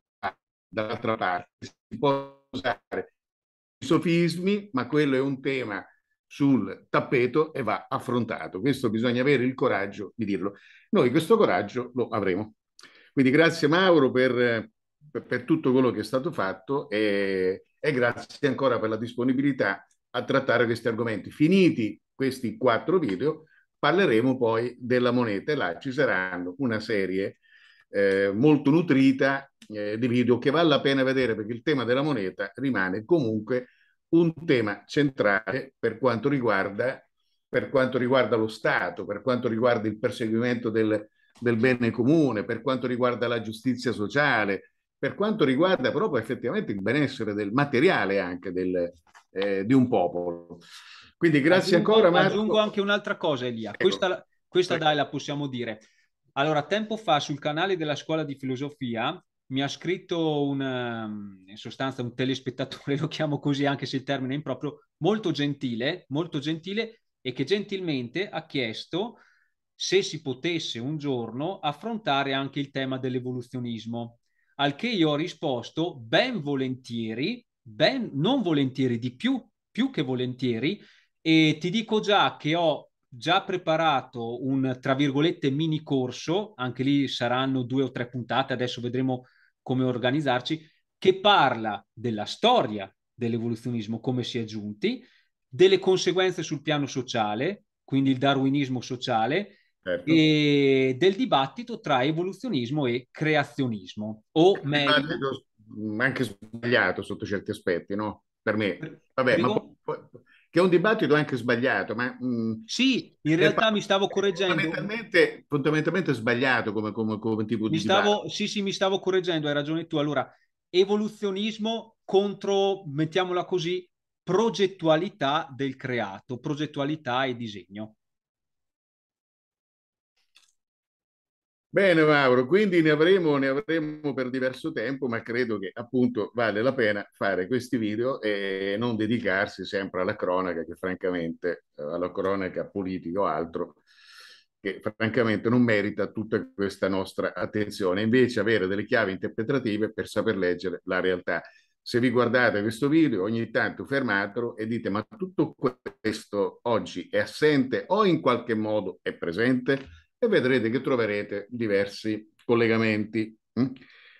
dall'altra parte, si può usare i sofismi, ma quello è un tema sul tappeto e va affrontato. Questo bisogna avere il coraggio di dirlo. Noi questo coraggio lo avremo. Quindi grazie Mauro per, per tutto quello che è stato fatto e, e grazie ancora per la disponibilità a trattare questi argomenti. Finiti questi quattro video, parleremo poi della moneta e là ci saranno una serie eh, molto nutrita eh, di video che vale la pena vedere perché il tema della moneta rimane comunque un tema centrale per quanto riguarda, per quanto riguarda lo Stato, per quanto riguarda il perseguimento del, del bene comune, per quanto riguarda la giustizia sociale, per quanto riguarda proprio effettivamente il benessere del materiale anche del, eh, di un popolo. Quindi grazie aggiungo, ancora. Marco. Aggiungo anche un'altra cosa, Elia. Ecco. Questa, questa ecco. dai la possiamo dire. Allora, tempo fa sul canale della scuola di filosofia mi ha scritto un, ehm, in sostanza un telespettatore, lo chiamo così anche se il termine è improprio, molto gentile, molto gentile e che gentilmente ha chiesto se si potesse un giorno affrontare anche il tema dell'evoluzionismo, al che io ho risposto ben volentieri, ben non volentieri di più, più che volentieri, e ti dico già che ho già preparato un, tra virgolette, mini corso, anche lì saranno due o tre puntate, adesso vedremo come organizzarci, che parla della storia dell'evoluzionismo, come si è giunti, delle conseguenze sul piano sociale, quindi il darwinismo sociale, certo. e del dibattito tra evoluzionismo e creazionismo. O eh, meglio... Anche sbagliato sotto certi aspetti, no? Per me. Vabbè, Dico... ma poi che è un dibattito anche sbagliato, ma... Mh, mm, sì, in realtà mi stavo correggendo. Fondamentalmente, sbagliato come, come, come tipo mi di stavo, dibattito. Sì, sì, mi stavo correggendo, hai ragione tu. Allora, evoluzionismo contro, mettiamola così, progettualità del creato, progettualità e disegno. Bene Mauro, quindi ne avremo, ne avremo, per diverso tempo, ma credo che appunto vale la pena fare questi video e non dedicarsi sempre alla cronaca, che francamente, eh, alla cronaca politica o altro, che francamente non merita tutta questa nostra attenzione, invece avere delle chiavi interpretative per saper leggere la realtà. Se vi guardate questo video, ogni tanto fermatelo e dite ma tutto questo oggi è assente o in qualche modo è presente? e vedrete che troverete diversi collegamenti, mm?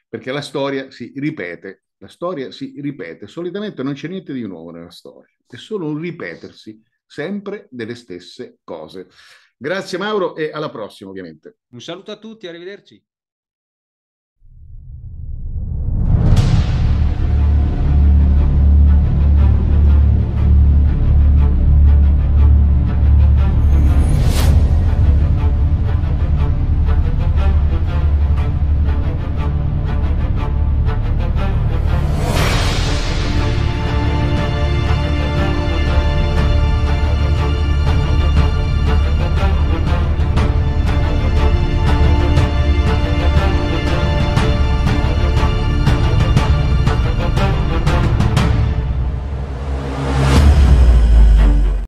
perché la storia si ripete, la storia si ripete, solitamente non c'è niente di nuovo nella storia, è solo un ripetersi sempre delle stesse cose. Grazie Mauro e alla prossima ovviamente. Un saluto a tutti, arrivederci.